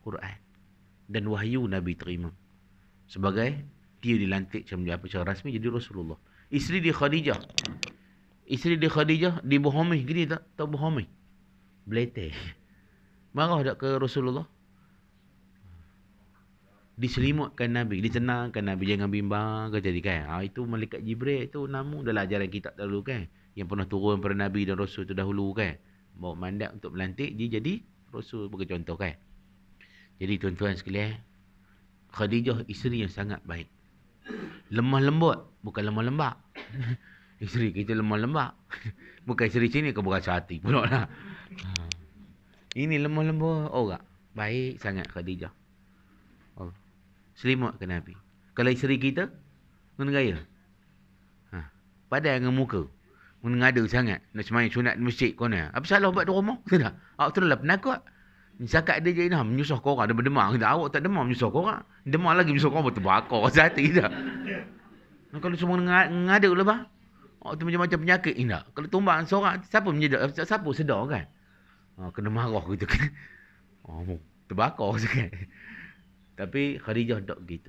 Speaker 1: Quran. Dan wahyu Nabi terima. Sebagai dia dilantik macam apa secara rasmi jadi Rasulullah. Isteri di Khadijah. Isteri di Khadijah dibohongi. Gini tak? Tak bohongi. Beletih. [LAUGHS] Marah tak ke Rasulullah? diselimutkan Nabi, ditenangkan Nabi, jangan bimbang ke jadi kan. Ha, itu malaikat Jibril itu namu dalam ajaran kita dahulu kan. Yang pernah turun pada Nabi dan Rasul itu dahulu kan. Bawa mandat untuk melantik dia jadi Rasul sebagai contoh kan. Jadi tuan-tuan sekalian, Khadijah isteri yang sangat baik. Lemah lembut, bukan lemah lembak. [LAUGHS] isteri kita lemah lembak. [LAUGHS] bukan isteri sini ke berasa hati pula lah. Hmm. Ini lemah lembut orang. Baik sangat Khadijah. Selimut kena api. Kalau isteri kita, kena gaya. Ha. Padai dengan muka. Kena ngada sangat. Nak semayang sunat masjid kau ni. Apa salah buat di rumah? Kena. Awak tu dah penakut. Cakap dia je nah, ha, menyusah korang. Dia berdemar. Kata, awak tak demam menyusah korang. Demar lagi menyusah korang. Terbakar rasa [LAUGHS] hati kita. Nah, kalau semua ngada, ngada lah bah. Awak tu macam-macam penyakit. Indah. Kalau tumbang seorang, siapa menyedak? Siapa sedar kan? Ha, kena marah kita. Kan. [LAUGHS] Oh, terbakar sekali. Tapi Khadijah tak begitu.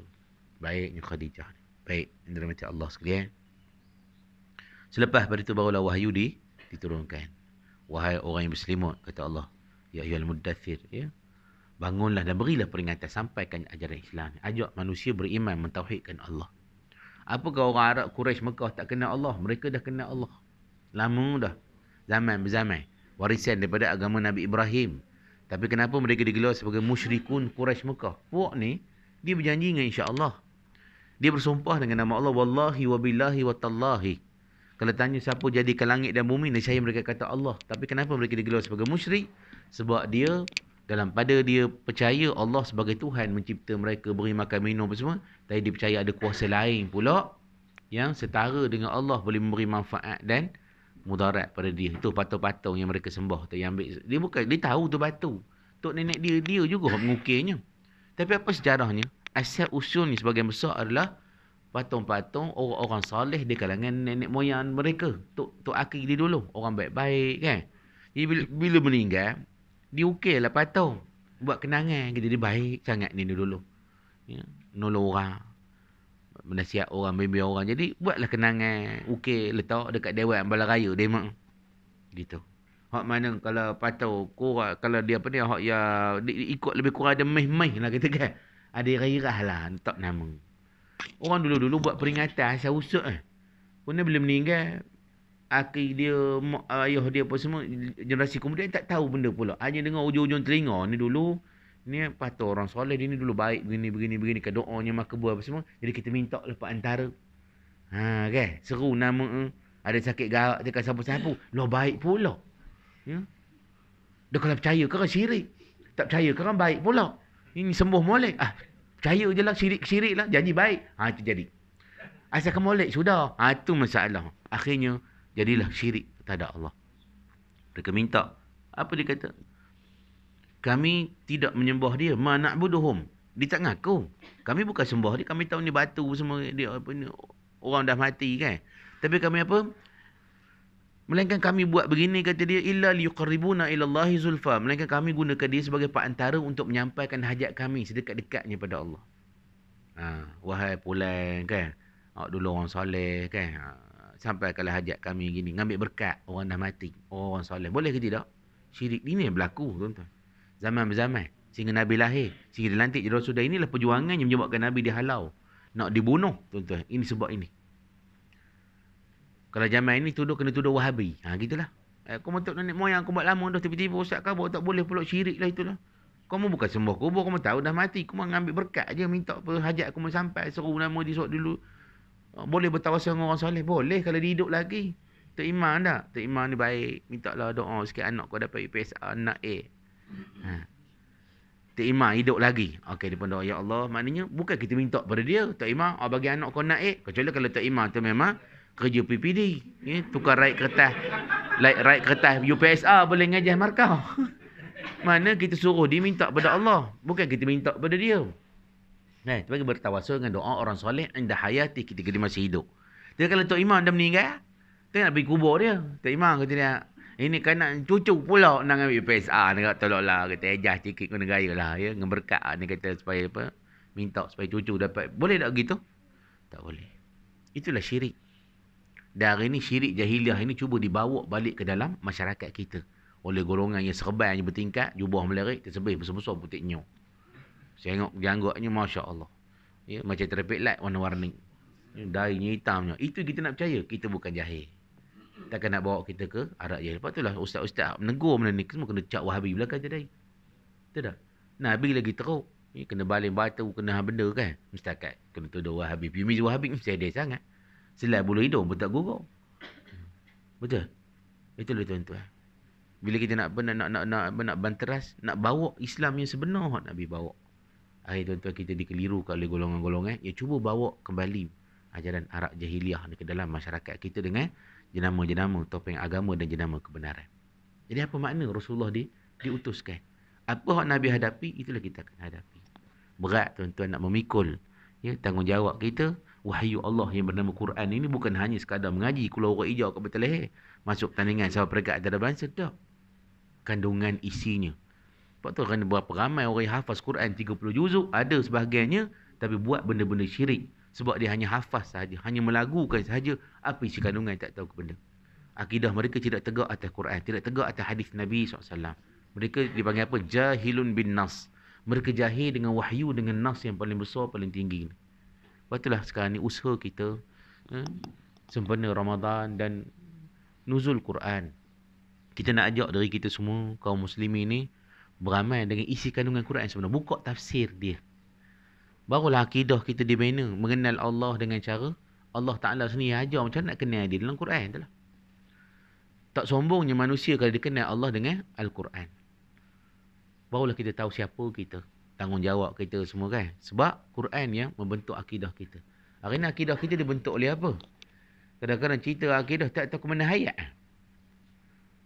Speaker 1: Baiknya Khadijah. Baik. dalam Indramati Allah sekalian. Selepas pada itu barulah wahyu di, diturunkan. Wahai orang yang berselimut. Kata Allah. Ya ayyul muddathir. Ya. Bangunlah dan berilah peringatan. Sampaikan ajaran Islam. Ajak manusia beriman. Mentauhidkan Allah. Apakah orang Arab Quraisy Mekah tak kenal Allah? Mereka dah kenal Allah. Lama dah. Zaman berzaman. Warisan daripada agama Nabi Ibrahim. Tapi kenapa mereka digelar sebagai musyrikun Quraisy Mekah? Puak ni dia berjanji dengan insya-Allah. Dia bersumpah dengan nama Allah wallahi wa billahi wa tallahi. Kalau tanya siapa jadikan langit dan bumi, nescaya mereka kata Allah. Tapi kenapa mereka digelar sebagai musyrik? Sebab dia dalam pada dia percaya Allah sebagai Tuhan mencipta mereka beri makan minum apa semua, tapi dia percaya ada kuasa lain pula yang setara dengan Allah boleh memberi manfaat dan mudarat pada dia tu patung-patung yang mereka sembah tu yang ambil dia bukan dia tahu tu batu tu nenek dia dia juga mengukirnya tapi apa sejarahnya asal usul ni sebagian besar adalah patung-patung orang-orang soleh di kalangan nenek moyang mereka tu tu akhir dia dulu orang baik-baik kan jadi bila, bila meninggal diukirlah patung buat kenangan jadi baik sangat ni dulu ya nolong orang menasihat orang, bimbing orang. Jadi buatlah kenangan, ukir, okay, letak dekat Dewan Bala Raya, Demak. Gitu. Hak mana kalau patau kurang, kalau dia apa ni, hak ya ikut lebih kurang ada meh-meh lah kita kan. Ada irah lah, tak nama. Orang dulu-dulu buat peringatan asal usut eh. Kena belum meninggal, aki dia, mak, ayah dia apa semua, generasi kemudian tak tahu benda pula. Hanya dengar ujung-ujung telinga ni dulu, ni patut orang soleh dia ni dulu baik begini begini begini ke doanya mak buah apa semua jadi kita minta lepas antara ha kan seru nama eh. ada sakit garak dia kan sapu-sapu lo lah, baik pula ya dia kalau percaya kan syirik tak percaya kan baik pula ini sembuh molek ah percaya je lah syirik syirik lah janji baik ha itu jadi asal kamu molek sudah ha itu masalah akhirnya jadilah syirik tak ada Allah mereka minta apa dia kata kami tidak menyembah dia ma na'buduhum dia tak ngaku kami bukan sembah dia kami tahu ni batu semua dia apa ni orang dah mati kan tapi kami apa melainkan kami buat begini kata dia illa liqarribuna ila Allahi zulfa melainkan kami gunakan dia sebagai perantara untuk menyampaikan hajat kami sedekat-dekatnya pada Allah ha, wahai pulang kan ha, dulu orang soleh kan ha, sampai kalau hajat kami gini ngambil berkat orang dah mati orang soleh boleh ke tidak syirik ini yang berlaku tuan-tuan zaman-zaman sehingga Nabi lahir, sehingga dilantik jadi Rasul. Dan inilah perjuangan yang menyebabkan Nabi dihalau. Nak dibunuh, tuan-tuan. Ini sebab ini. Kalau zaman ini tuduh, kena tuduh wahabi. Ha, gitulah. Eh, kau mahu nenek moyang, kau buat lama dah tiba-tiba usah kau tak boleh pulak syirik lah itulah. Kau mahu buka sembah kubur, kau mahu tahu dah mati. Kau mahu ambil berkat aja minta apa hajat kau mahu sampai, seru nama di sok dulu. Ah, boleh bertawasan dengan orang soleh? Boleh kalau dia lagi. Tak iman tak? Tak iman ni baik. Minta lah doa sikit anak kau dapat UPSR, anak A. Ha. Tak imam hidup lagi. Okey, dia pun doa, Ya Allah. Maknanya, bukan kita minta pada dia. tak imam, oh, bagi anak kau naik. Eh. Kecuali kalau tak imam tu memang kerja PPD. Ya, tukar raik kertas. Raik, raik kertas UPSA boleh ngajar markah. [LAUGHS] Mana kita suruh dia minta pada Allah. Bukan kita minta pada dia. Nah, bagi bertawasul dengan doa orang soleh indah hayati ketika dia masih hidup. Tapi kalau tak imam dah meninggal, ah. tengok nak pergi kubur dia. Tok Imah kata dia, ini kanak cucu pula nak ambil PSA, nak kata tolak lah. Kata ejah sikit ke negara lah. Ya. Ngeberkat lah. Dia kata supaya apa. Minta supaya cucu dapat. Boleh tak gitu? Tak boleh. Itulah syirik. Dari ini syirik jahiliah ini cuba dibawa balik ke dalam masyarakat kita. Oleh golongan yang serban yang bertingkat. Jubah melerik. Tersebih besar-besar putih nyok. Saya tengok janggutnya Masya Allah. Ya, macam traffic light warna-warni. Dainya hitamnya. Itu kita nak percaya. Kita bukan jahil. Takkan nak bawa kita ke Arab Jahil. Lepas tu lah ustaz-ustaz menegur benda ni. Semua kena cak wahabi belakang tadi. Betul tak? Nabi lagi teruk. Ini kena baling batu, kena benda kan. Mustakat. Kena tuduh wahabi. Pemis wahabi mesti ada sangat. Selai bulu hidung pun tak gugur. Betul? Betul lah tuan-tuan. Bila kita nak nak nak nak nak, nak banteras, nak bawa Islam yang sebenar Nabi bawa. Akhir tuan-tuan kita dikeliru oleh golongan-golongan Ya cuba bawa kembali ajaran Arab jahiliah ke dalam masyarakat kita dengan jenama-jenama topeng agama dan jenama kebenaran. Jadi apa makna Rasulullah di diutuskan? Apa hak Nabi hadapi, itulah kita akan hadapi. Berat tuan-tuan nak memikul ya, tanggungjawab kita. Wahyu Allah yang bernama Quran ini bukan hanya sekadar mengaji. Kalau orang hijau kat betul masuk tandingan sahabat peragat antara bangsa, tak. Kandungan isinya. Sebab tu kerana berapa ramai orang yang hafaz Quran 30 juzuk, ada sebahagiannya tapi buat benda-benda syirik. Sebab dia hanya hafaz sahaja. Hanya melagukan sahaja. Apa isi kandungan tak tahu kebenda. Akidah mereka tidak tegak atas Quran. Tidak tegak atas hadis Nabi SAW. Mereka dipanggil apa? Jahilun bin Nas. Mereka jahil dengan wahyu, dengan nafs yang paling besar, paling tinggi. Lepas itulah sekarang ni usaha kita. Eh, sempena Ramadan dan nuzul Quran. Kita nak ajak dari kita semua, kaum muslimin ni. Beramai dengan isi kandungan Quran sebenarnya. Buka tafsir dia. Barulah akidah kita dibina mengenal Allah dengan cara Allah Ta'ala sendiri ajar macam nak kenal dia dalam Quran. Itulah. Tak sombongnya manusia kalau dikenal Allah dengan Al-Quran. Barulah kita tahu siapa kita. Tanggungjawab kita semua kan. Sebab Quran yang membentuk akidah kita. Hari ini akidah kita dibentuk oleh apa? Kadang-kadang cerita akidah tak tahu ke mana hayat.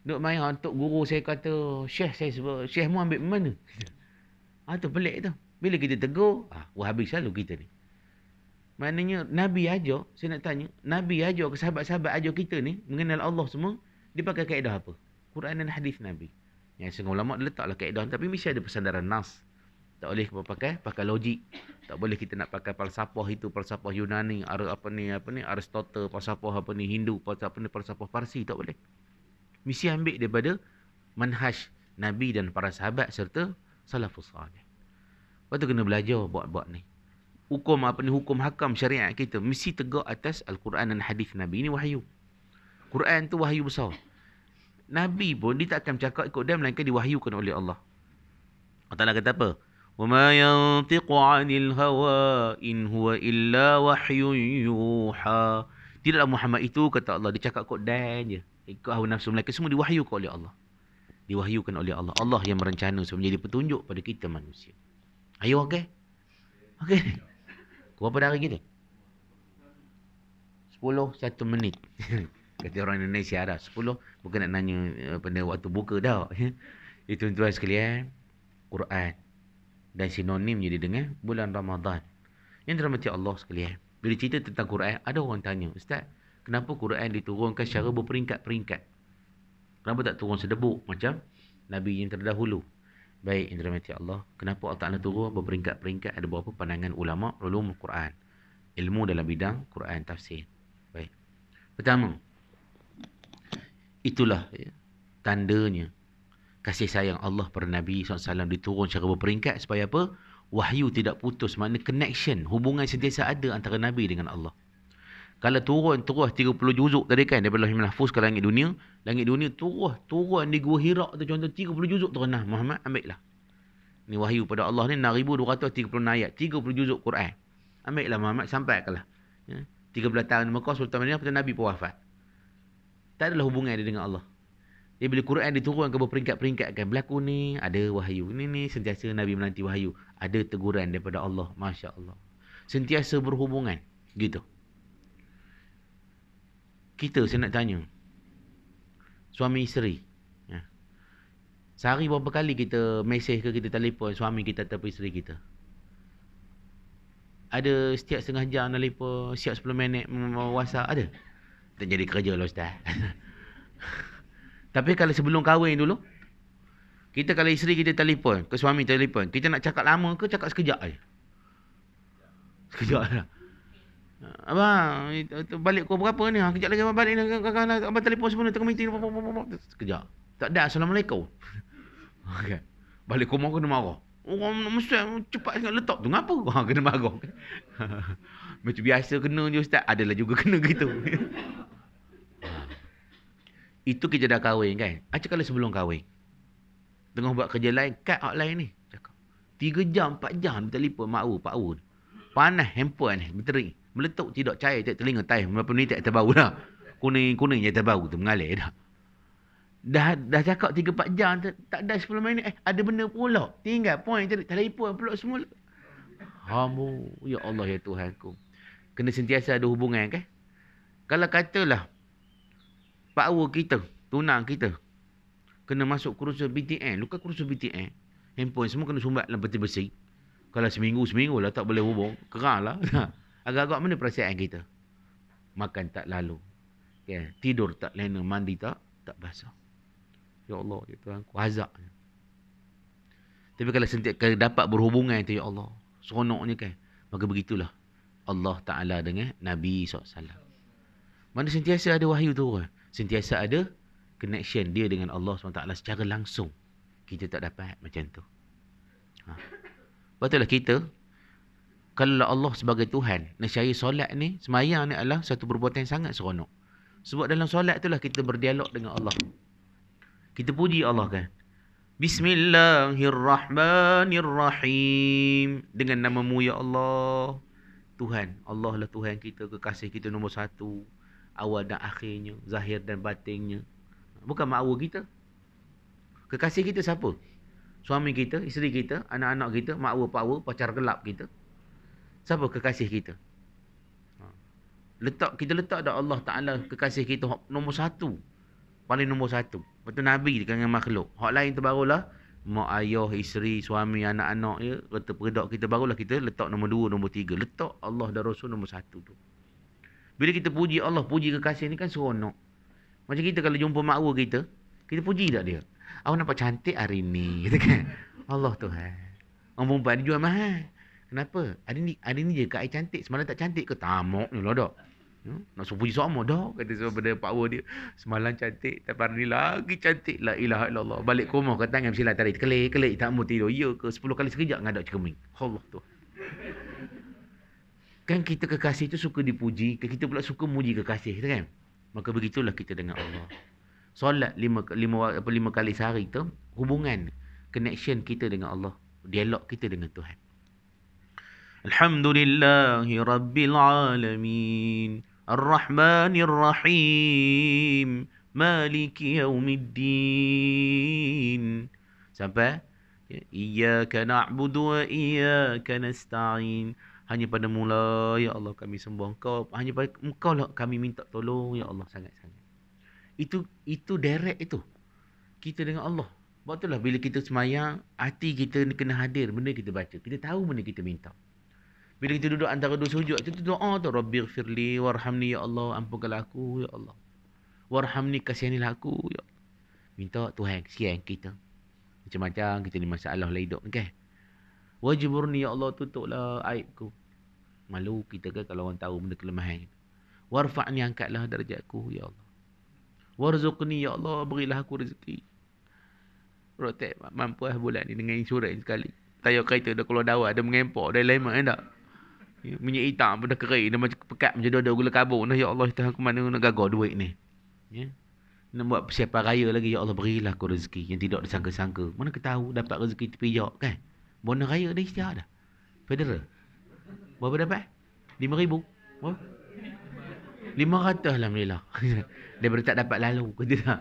Speaker 1: Duk main untuk ah, guru saya kata, Syekh saya sebab Syekh mu ambil mana? [LAUGHS] Ah ha, tu pelik tu. Bila kita tegur, ah, wah habis selalu kita ni. Maknanya Nabi ajak, saya nak tanya, Nabi ajak ke sahabat-sahabat ajak kita ni mengenal Allah semua, dia pakai kaedah apa? Quran dan hadis Nabi. Yang setengah ulama letaklah kaedah tapi mesti ada persandaran nas. Tak boleh kita pakai pakai logik. Tak boleh kita nak pakai falsafah itu, falsafah Yunani, ar apa ni, apa ni, Aristotle, falsafah apa ni, Hindu, apa ni, falsafah Parsi, tak boleh. Mesti ambil daripada manhaj Nabi dan para sahabat serta salafus salih. Lepas tu kena belajar buat-buat ni. Hukum apa ni? Hukum hakam syariat kita. Mesti tegak atas Al-Quran dan hadis Nabi. Ini wahyu. Quran tu wahyu besar. Nabi pun dia takkan cakap ikut dia melainkan diwahyukan oleh Allah. Allah Ta'ala kata apa? وَمَا يَنْتِقُ عَنِ الْهَوَىٰ إِنْ هُوَ إِلَّا وَحْيٌ يُوحَىٰ Tidaklah Muhammad itu, kata Allah, dia cakap ikut dia je. Ikut hawa nafsu melainkan semua diwahyukan oleh Allah. Diwahyukan oleh Allah. Allah yang merencana supaya menjadi petunjuk pada kita manusia. Ayuh okey? Okey. apa dah lagi kita? Sepuluh satu minit. [LAUGHS] Kata orang Indonesia dah sepuluh. bukan nak nanya pada eh, waktu buka dah. [LAUGHS] Itu tuan sekalian, Quran dan sinonim jadi dengan bulan Ramadan. Yang dirahmati Allah sekalian. Bila cerita tentang Quran, ada orang tanya, "Ustaz, kenapa Quran diturunkan secara berperingkat-peringkat? Kenapa tak turun sedebuk macam Nabi yang terdahulu?" Baik, indra indramati Allah. Kenapa Allah Ta'ala turun berperingkat-peringkat ada beberapa pandangan ulama' ulum Al-Quran. Ilmu dalam bidang Quran tafsir. Baik. Pertama, itulah ya, tandanya kasih sayang Allah pada Nabi SAW diturun secara berperingkat supaya apa? Wahyu tidak putus. Maksudnya connection, hubungan sentiasa ada antara Nabi dengan Allah. Kalau turun terus 30 juzuk tadi kan daripada Allah Lahfuz ke langit dunia. Langit dunia terus turun di Gua Hirak tu contoh 30 juzuk tu terenah Muhammad ambil lah. Ni wahyu pada Allah ni 6,236 ayat. 30 juzuk Quran. Ambil lah Muhammad sampai ke lah. Ya. 13 tahun Mekah Sultan Madinah pada Nabi pun wafat. Tak adalah hubungan dia dengan Allah. Dia bila Quran diturunkan ke berperingkat-peringkat kan. Berlaku ni ada wahyu. Ni ni sentiasa Nabi menanti wahyu. Ada teguran daripada Allah. Masya Allah. Sentiasa berhubungan. Gitu. Kita saya nak tanya Suami isteri ya. Sehari berapa kali kita mesej ke kita telefon suami kita ataupun isteri kita Ada setiap setengah jam telefon setiap 10 minit WhatsApp ada Tak jadi kerja lah Ustaz [LAUGHS] Tapi kalau sebelum kahwin dulu kita kalau isteri kita telefon, ke suami telefon, kita nak cakap lama ke cakap sekejap aje? Sekejap lah. Ha, abang, balik kau berapa ni? Ha, kejap lagi abang balik ni. Abang, abang telefon semua ni. Tengah meeting. Kejap. Tak ada. Assalamualaikum. [LAUGHS] okay. Balik kau mahu kena marah. Orang nak mesti cepat sangat letak tu. Kenapa? Ha, kena marah. [LAUGHS] Macam biasa kena je ustaz. Adalah juga kena gitu. [LAUGHS] Itu kerja dah kahwin kan? Macam ah, kalau sebelum kahwin. Tengah buat kerja lain. Cut outline ni. Tiga jam, empat jam. Telefon. Mak Wu, Pak Wu. Panas. Hempun. Bertering meletup tidak cair tak telinga tai berapa ni tak terbau dah kuning-kuning je terbau tu mengalir dah dah dah cakap 3 4 jam tak, tak ada 10 minit eh ada benda pula tinggal point cari telefon pula semula hamu ya Allah ya Tuhanku. kena sentiasa ada hubungan kan kalau katalah power kita tunang kita kena masuk kerusi BTN luka kerusi BTN handphone semua kena sumbat dalam peti besi kalau seminggu seminggu lah tak boleh hubung kerang lah [LAUGHS] Agak-agak mana perasaan kita? Makan tak lalu. Okay. Tidur tak lena, mandi tak, tak basah. Ya Allah, ya Tuhan, ku azab. Tapi kalau sentiap kali dapat berhubungan itu, ya Allah. Seronoknya kan. Maka begitulah Allah Ta'ala dengan Nabi SAW. Mana sentiasa ada wahyu tu. Sentiasa ada connection dia dengan Allah SWT secara langsung. Kita tak dapat macam tu. Ha. Betul lah kita kalau Allah sebagai Tuhan nasyai solat ni semayang ni adalah satu perbuatan yang sangat seronok sebab dalam solat itulah kita berdialog dengan Allah kita puji Allah kan Bismillahirrahmanirrahim Dengan namamu ya Allah Tuhan Allah lah Tuhan kita Kekasih kita nombor satu Awal dan akhirnya Zahir dan batinnya Bukan makwa kita Kekasih kita siapa? Suami kita, isteri kita, anak-anak kita, makwa-pakwa, pacar gelap kita siapa kekasih kita ha. letak kita letak dah Allah Taala kekasih kita hak nombor satu paling nombor satu betul nabi dengan makhluk hak lain tu barulah mak ayah isteri suami anak-anak ya kata peredak kita barulah kita letak nombor dua nombor tiga letak Allah dan Rasul nombor satu tu bila kita puji Allah puji kekasih ni kan seronok macam kita kalau jumpa makwa kita kita puji tak dia awak nampak cantik hari ni [LAUGHS] kata kan Allah tu eh. orang perempuan dia jual mahal Kenapa? Hari ni, hari ni je kat air cantik. Semalam tak cantik ke? Tamak ni lah dok. Ya? Nak suruh puji sama dok. Kata sebab benda power dia. Semalam cantik. Tapi hari ni lagi cantik. La ilaha illallah. Balik koma ke tangan. Mesti lah tarik. Kelik, kelik. Tak mau tidur. Ya ke? Sepuluh kali sekejap ngadak cekeming. Allah tu. Kan kita kekasih tu suka dipuji. Kan kita pula suka muji kekasih tu kan? Maka begitulah kita dengan Allah. Solat lima, lima, apa, lima kali sehari tu. Hubungan. Connection kita dengan Allah. Dialog kita dengan Tuhan. الحمد لله رب العالمين الرحمن الرحيم مالك يوم الدين sampai iyyaka na'budu wa iyyaka hanya pada mula ya Allah kami sembah engkau hanya pada engkau lah kami minta tolong ya Allah sangat-sangat itu itu direct itu kita dengan Allah Sebab itulah bila kita semayang, hati kita kena hadir benda kita baca. Kita tahu benda kita minta. Bila kita duduk antara dua sujud, tu doa tu. Rabbi gfirli, warhamni ya Allah, ampunkanlah aku ya Allah. Warhamni kasihanilah aku ya Minta Tuhan kasihan kita. Macam-macam kita ni masalah lah hidup. Okay? Wajiburni ya Allah tutuplah aibku. Malu kita kan kalau orang tahu benda kelemahan. Warfa'ni angkatlah darjatku ya Allah. Warzuqni ya Allah berilah aku rezeki. Protek mampu lah bulan ni dengan insurans sekali. Tayar kereta dah keluar dawah dah mengempok, dah lemak kan eh, tak? Minyak hitam pun dah kering. Dia macam pekat macam dua-dua gula karbon. Ya Allah, kita aku mana nak gagal duit ni. Ya. Nak buat persiapan raya lagi. Ya Allah, berilah aku rezeki yang tidak disangka-sangka. Mana aku tahu dapat rezeki tepi jauh kan? Bona raya dah istihar dah. Federal. Berapa dapat? RM5,000. Berapa? RM500 lah, Alhamdulillah. [LAUGHS] Daripada tak dapat lalu. Kata tak?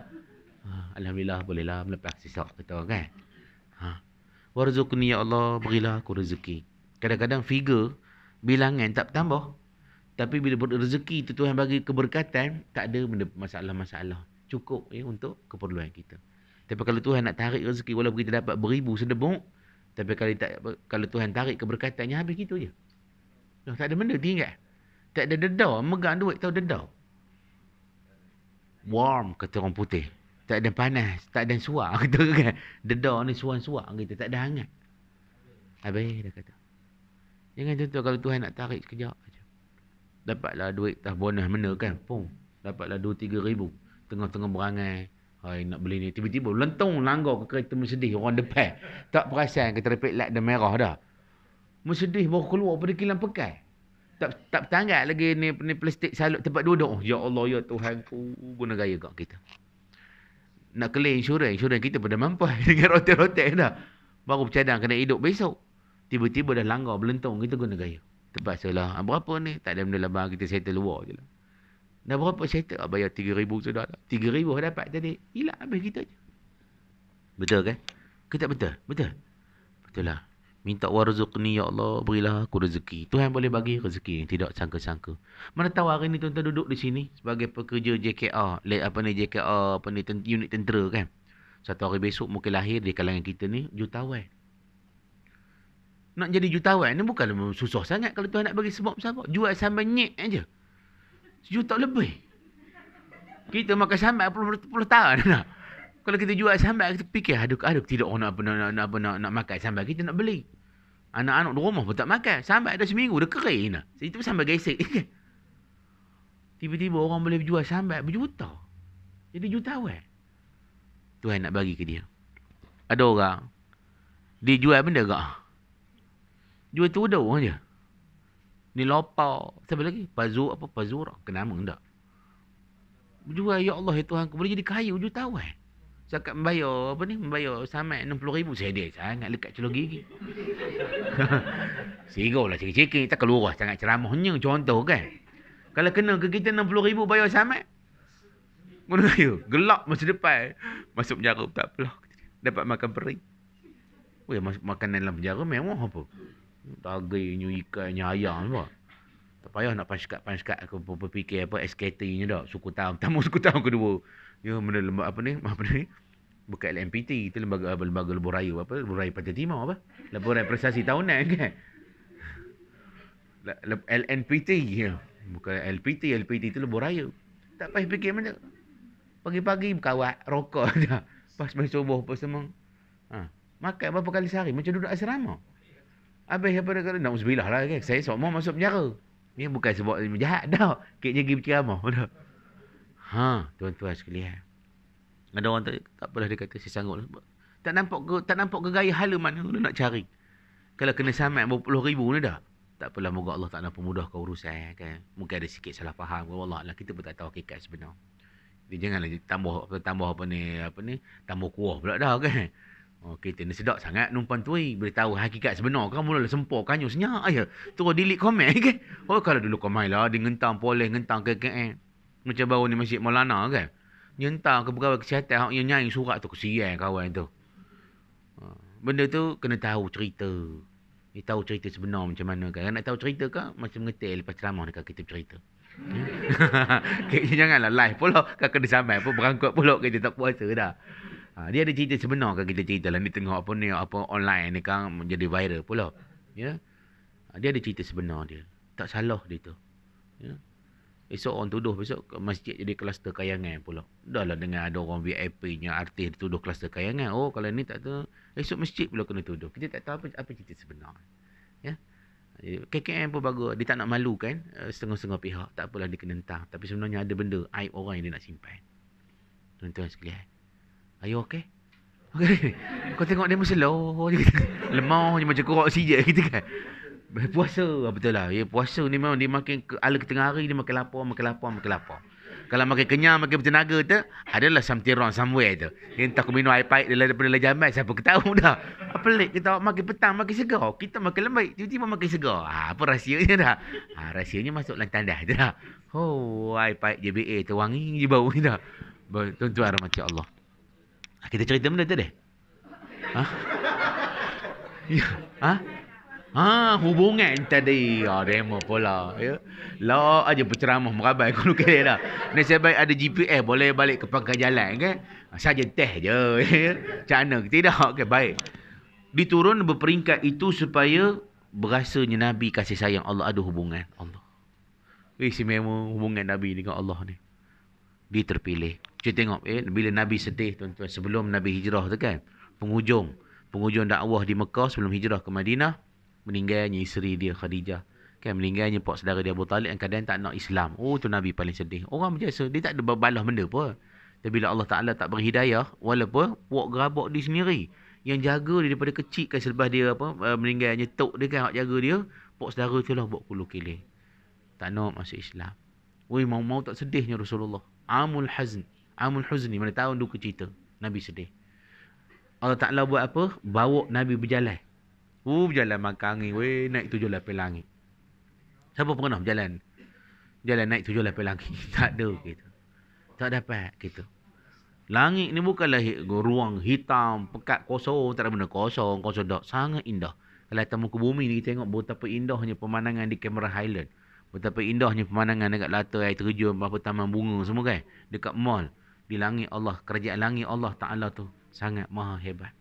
Speaker 1: Ha, Alhamdulillah bolehlah melepas sisa kita kan. Ha. Warzuqni ya Allah, berilah aku rezeki. Kadang-kadang figure bilangan tak bertambah. Tapi bila rezeki itu Tuhan bagi keberkatan, tak ada masalah-masalah. Cukup ya, untuk keperluan kita. Tapi kalau Tuhan nak tarik rezeki walaupun kita dapat beribu sedebuk, tapi kalau tak kalau Tuhan tarik keberkatannya habis gitu je. Loh, tak ada benda tinggal. Tak ada dedau, megang duit tahu dedau. Warm kata orang putih. Tak ada panas, tak ada suar [LAUGHS] kata kan. Dedau ni suar-suar kita tak ada hangat. Habis dah kata. Jangan contoh kalau Tuhan nak tarik sekejap aja. Dapatlah duit tah bonus mana kan? Pum. Dapatlah 2 3 ribu tengah-tengah berangai. Hai nak beli ni tiba-tiba lentong langgar ke kereta Mercedes orang depan. Tak perasan ke traffic light dah merah dah. Mercedes baru keluar pada kilang pekan. Tak tak tanggal lagi ni ni plastik salut tempat duduk. Ya Allah ya Tuhan ku guna gaya kat kita. Nak claim insurans, insurans kita pun mampu [LAUGHS] dengan roti-roti dah. Baru bercadang kena hidup besok. Tiba-tiba dah langgar Belentong Kita guna gaya Terpaksa lah ah, Berapa ni Tak ada benda lah Kita settle luar je lah Dah berapa settle ah, Bayar tiga ribu sudah lah Tiga ribu dapat tadi Hilang habis kita je Betul kan Kita tak betul Betul Betul lah Minta warzuqni ya Allah Berilah aku rezeki Tuhan boleh bagi rezeki Tidak sangka-sangka Mana tahu hari ni tuan-tuan duduk di sini Sebagai pekerja JKA, Lihat apa ni JKA, Apa ni unit tentera kan Satu hari besok mungkin lahir di kalangan kita ni Jutawan nak jadi jutawan ni bukan susah sangat kalau Tuhan nak bagi sebab sebab jual sambal nyek aja sejuta lebih kita makan sambal puluh, puluh tahun [LAUGHS] nak kalau kita jual sambal kita fikir aduk aduk tidak orang oh, nak, nak, nak, nak, nak, nak makan sambal kita nak beli anak-anak di rumah pun tak makan sambal dah seminggu dah kering nak itu sambal gesek [LAUGHS] tiba-tiba orang boleh jual sambal berjuta jadi jutawan Tuhan nak bagi ke dia ada orang dia jual benda ke Jual tudung je. Ni lopak. Siapa lagi? Pazur apa? Pazura. Kenapa tak? Jual ya Allah ya Tuhan. Boleh jadi kaya hujung tahu eh. Cakap membayar apa ni? Membayar sampai RM60,000. Saya dia sangat dekat celur gigi. Sigur [LAUGHS] lah cikik-cikik. Tak keluar sangat ceramahnya. Contoh kan. Kalau kena ke kita RM60,000 bayar sampai. Mana kaya? Gelap masa depan. Masuk penjara tak apa. Dapat makan perik. Oh ya, masuk makanan dalam penjara memang apa? Tagihnya ikannya ayam semua. Tak payah nak panjat-panjat aku berfikir apa SKT-nya dah. Suku tahun pertama, suku tahun kedua. Ya, benda lembaga apa ni? [LAUGHS] Apa ni? Bukan LMPT, itu lembaga lembaga lebuh raya apa? Lebuh raya Pantai Timur apa? Lebuh raya prestasi tahunan kan? LNPT ya. Bukan LPT, LPT itu lebuh raya. Tak payah fikir mana. Pagi-pagi berkawat, rokok [LAUGHS] dah. Pas main subuh apa semua. Ha. Makan berapa kali sehari? Macam duduk asrama. Habis siapa dia kata, na'udzubillah lah kan. Saya semua masuk penjara. Ini bukan sebab dia jahat dah. Kiknya pergi berceramah. Ha, tuan-tuan sekalian. Ada orang tak, tak apalah dia kata, saya sanggup lah. Tak nampak, ke, tak nampak gaya hala mana dia nak cari. Kalau kena samat berpuluh ribu ni dah. Tak apalah, moga Allah tak nak pemudahkan urusan. Kan? Mungkin ada sikit salah faham. Allah lah, kita pun tak tahu hakikat sebenar. Jadi janganlah tambah tambah apa ni apa ni tambah kuah pula dah kan. Okay? Oh, kita ni sedap sangat numpang tu. Beritahu hakikat sebenar. Kamu dah sempur kanyu senyap. Ayah, terus delete komen. [LAUGHS] Okay? Oh, kalau dulu main lah. Dia ngentang poleh, ngentang ke ke eh. Macam baru ni masjid Maulana kan. Nyentang ke pegawai kesihatan. Yang nyanyi surat tu. Kesian kawan tu. Ah, benda tu kena tahu cerita. Dia tahu cerita sebenar macam mana kan. Nak tahu cerita kan? Macam ngetil lepas ceramah dekat kita cerita. Hmm. Eh? [LAUGHS] Kayaknya janganlah live pula. Kan kena sampai pun berangkut pula. Kita tak puasa dah. Ha, dia ada cerita sebenar kan kita cerita lah. Ni tengok apa ni, apa online ni kan menjadi viral pula. Ya. Ha, dia ada cerita sebenar dia. Tak salah dia tu. Ya. Esok orang tuduh besok masjid jadi kluster kayangan pula. Dah lah dengan ada orang VIP nya artis tuduh kluster kayangan. Oh kalau ni tak tu, esok masjid pula kena tuduh. Kita tak tahu apa, apa cerita sebenar. Ya. KKM pun bagus. Dia tak nak malu kan eh, setengah-setengah pihak. Tak apalah dia kena entang. Tapi sebenarnya ada benda aib orang yang dia nak simpan. Tuan-tuan sekalian. Are you okay? Okay. Kau tengok dia mesti low Lemah je macam kurang oksigen kita kan. Puasa ah, betul lah. Ya, puasa ni memang dia makin ke, ala ke tengah hari dia makin lapar, makin lapar, makin lapar. Kalau makin kenyang, makin bertenaga tu, adalah something wrong somewhere tu. Dia entah aku minum air pahit dia daripada lah jamat, siapa aku tahu dah. Ah, pelik kita makin petang, makin segar. Kita makin lembek, tiba-tiba makin segar. Ha, apa rahsianya dah? Ha, rahsianya masuk dalam tandas tu dah. Oh, air pahit JBA tu wangi je bau ni dah. Tuan-tuan rahmatya Allah. Ah, kita cerita benda tu deh. Ha? Ya. Ha? Ha, hubungan tadi. Ah, ya, demo pula. Ya. Law aja berceramah merabai aku nak dia dah. Nasib baik ada GPS boleh balik ke pangkal jalan kan? Saja teh je. Ya. Cana tidak okay baik. Diturun berperingkat itu supaya berasanya Nabi kasih sayang Allah ada hubungan Allah. Eh, si memang hubungan Nabi dengan Allah ni. Dia terpilih. Kita tengok eh, bila Nabi sedih tuan-tuan sebelum Nabi hijrah tu kan. Penghujung. Penghujung dakwah di Mekah sebelum hijrah ke Madinah. Meninggalnya isteri dia Khadijah. Kan, meninggalnya pak saudara dia Abu Talib yang kadang tak nak Islam. Oh tu Nabi paling sedih. Orang biasa dia tak ada balah benda pun. Tapi bila Allah Ta'ala tak beri hidayah walaupun buat gerabak di sendiri. Yang jaga dia daripada kecil kan selepas dia apa eh, meninggalnya tok dia kan hak jaga dia. Pak saudara tu lah buat puluh kilir. Tak nak masuk Islam. Weh mau-mau tak sedihnya Rasulullah. Amul hazn. Amul Huzni. Mana tahun duka cerita. Nabi sedih. Allah Ta'ala buat apa? Bawa Nabi berjalan. Uh, berjalan makan angin. Weh, naik tujuh lapis langit. Siapa pernah berjalan? Jalan naik tujuh lapis langit. [LAUGHS] tak ada kita. Tak dapat kita. Langit ni bukanlah ruang hitam, pekat, kosong. Tak ada benda kosong, kosong tak. Sangat indah. Kalau datang muka bumi ni, tengok betapa indahnya pemandangan di Cameron Highland. Betapa indahnya pemandangan dekat latar air terjun, apa taman bunga semua kan. Dekat mall di langit Allah, kerajaan langit Allah Ta'ala tu sangat maha hebat.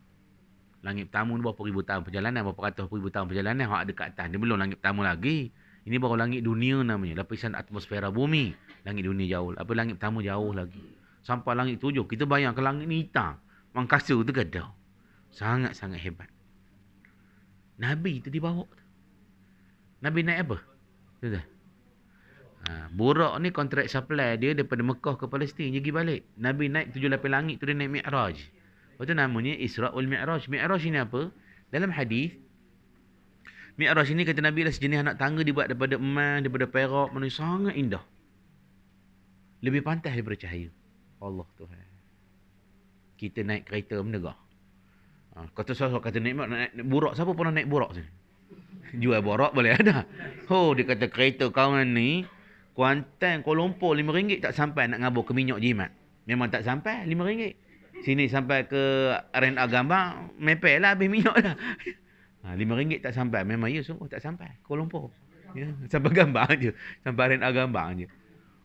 Speaker 1: Langit pertama ni berapa ribu tahun perjalanan, berapa ratus ribu tahun perjalanan, hak dekat atas. Dia belum langit pertama lagi. Ini baru langit dunia namanya. Lapisan atmosfera bumi. Langit dunia jauh. Apa langit pertama jauh lagi. Sampai langit tujuh. Kita bayangkan langit ni hitam. Mangkasa tu gadau. Sangat-sangat hebat. Nabi tu dibawa. Nabi naik apa? tuh Ha, Burak ni kontrak supply dia daripada Mekah ke Palestin dia pergi balik. Nabi naik tujuh lapis langit tu dia naik Mi'raj. Lepas tu namanya Isra'ul Mi'raj. Mi'raj ni apa? Dalam hadis Mi'raj ni kata Nabi lah sejenis anak tangga dibuat daripada emas, daripada perak, manusia sangat indah. Lebih pantas daripada cahaya. Allah Tuhan. Kita naik kereta menegah. Ha, kata sahabat kata naik, naik, naik burak. Siapa pernah naik burak sini? Jual borak boleh ada. Oh, dia kata kereta kawan ni Kuantan, Kuala Lumpur RM5 tak sampai nak ngabur ke minyak jimat. Memang tak sampai RM5. Sini sampai ke RNA gambar, mepel lah habis minyak lah. RM5 [LAUGHS] ha, tak sampai. Memang ya semua tak sampai. Kuala Lumpur. Ya, [LAUGHS] sampai gambar je. Sampai RNA gambar je.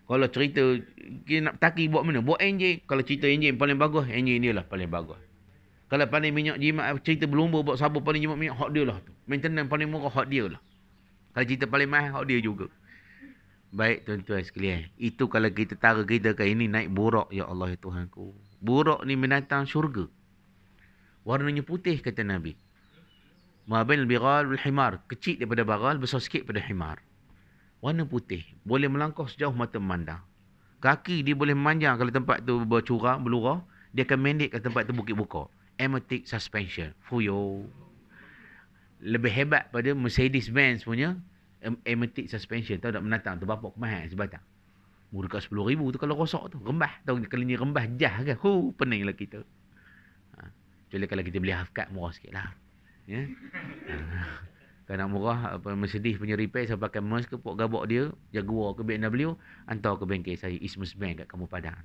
Speaker 1: Kalau cerita, kita nak taki buat mana? Buat enjin. Kalau cerita enjin paling bagus, enjin dia lah paling bagus. Kalau paling minyak jimat, cerita berlumba buat sabar paling jimat minyak, hot dia lah. Maintenance paling murah, hot dia lah. Kalau cerita paling mahal, hot dia juga. Baik tuan-tuan sekalian. Itu kalau kita tarik kita kat ini naik buruk ya Allah ya Tuhanku. Buruk ni menatang syurga. Warnanya putih kata Nabi. Mabil biral wal himar. Kecil daripada baral, besar sikit daripada himar. Warna putih. Boleh melangkah sejauh mata memandang. Kaki dia boleh memanjang kalau tempat tu bercurah, berlurah. Dia akan mendek ke tempat tu bukit buka. Emetic suspension. Fuyo. Lebih hebat pada Mercedes-Benz punya emetik suspension tahu tak menatang tu bapak kemahan sebatang mu dekat 10000 tu kalau rosak tu rembah tahu kalau ni rembah jah kan hu peninglah kita ha Cuali kalau kita beli half cut murah lah. ya yeah? Ha. Kalau nak murah, apa, Mercedes punya repair, saya pakai Merz ke, pok gabok dia, Jaguar ke BMW, hantar ke bengkel saya, Ismus Bank kat Kamu Padang.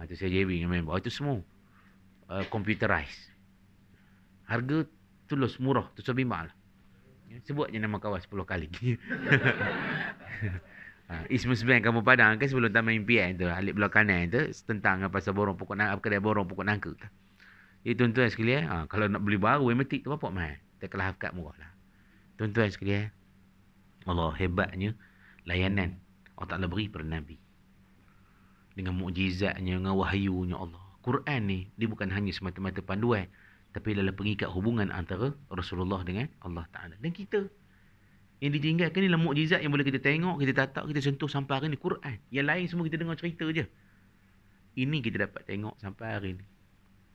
Speaker 1: Itu ha, saya jaring dengan member. Itu semua uh, computerized. Harga tulus murah, tu saya bimbang lah. Ya, sebut je nama kawan sepuluh kali. Uh, Ismus Kamu Padang kan sebelum tamat impian tu Alip belakang kanan tu Tentang pasal borong pokok nangka Kedai borong pokok nangka tu Jadi ya, tuan-tuan sekalian uh, Kalau nak beli baru yang metik tu apa mahal Tak kalah hafkat murah lah Tuan-tuan sekalian Allah hebatnya Layanan Allah Ta'ala beri kepada Nabi Dengan mukjizatnya Dengan wahyunya Allah Quran ni Dia bukan hanya semata-mata panduan eh tapi dalam pengikat hubungan antara Rasulullah dengan Allah Taala dan kita yang ditinggalkan ni mukjizat yang boleh kita tengok, kita tatap, kita sentuh sampai hari ni Quran. Yang lain semua kita dengar cerita je. Ini kita dapat tengok sampai hari ni.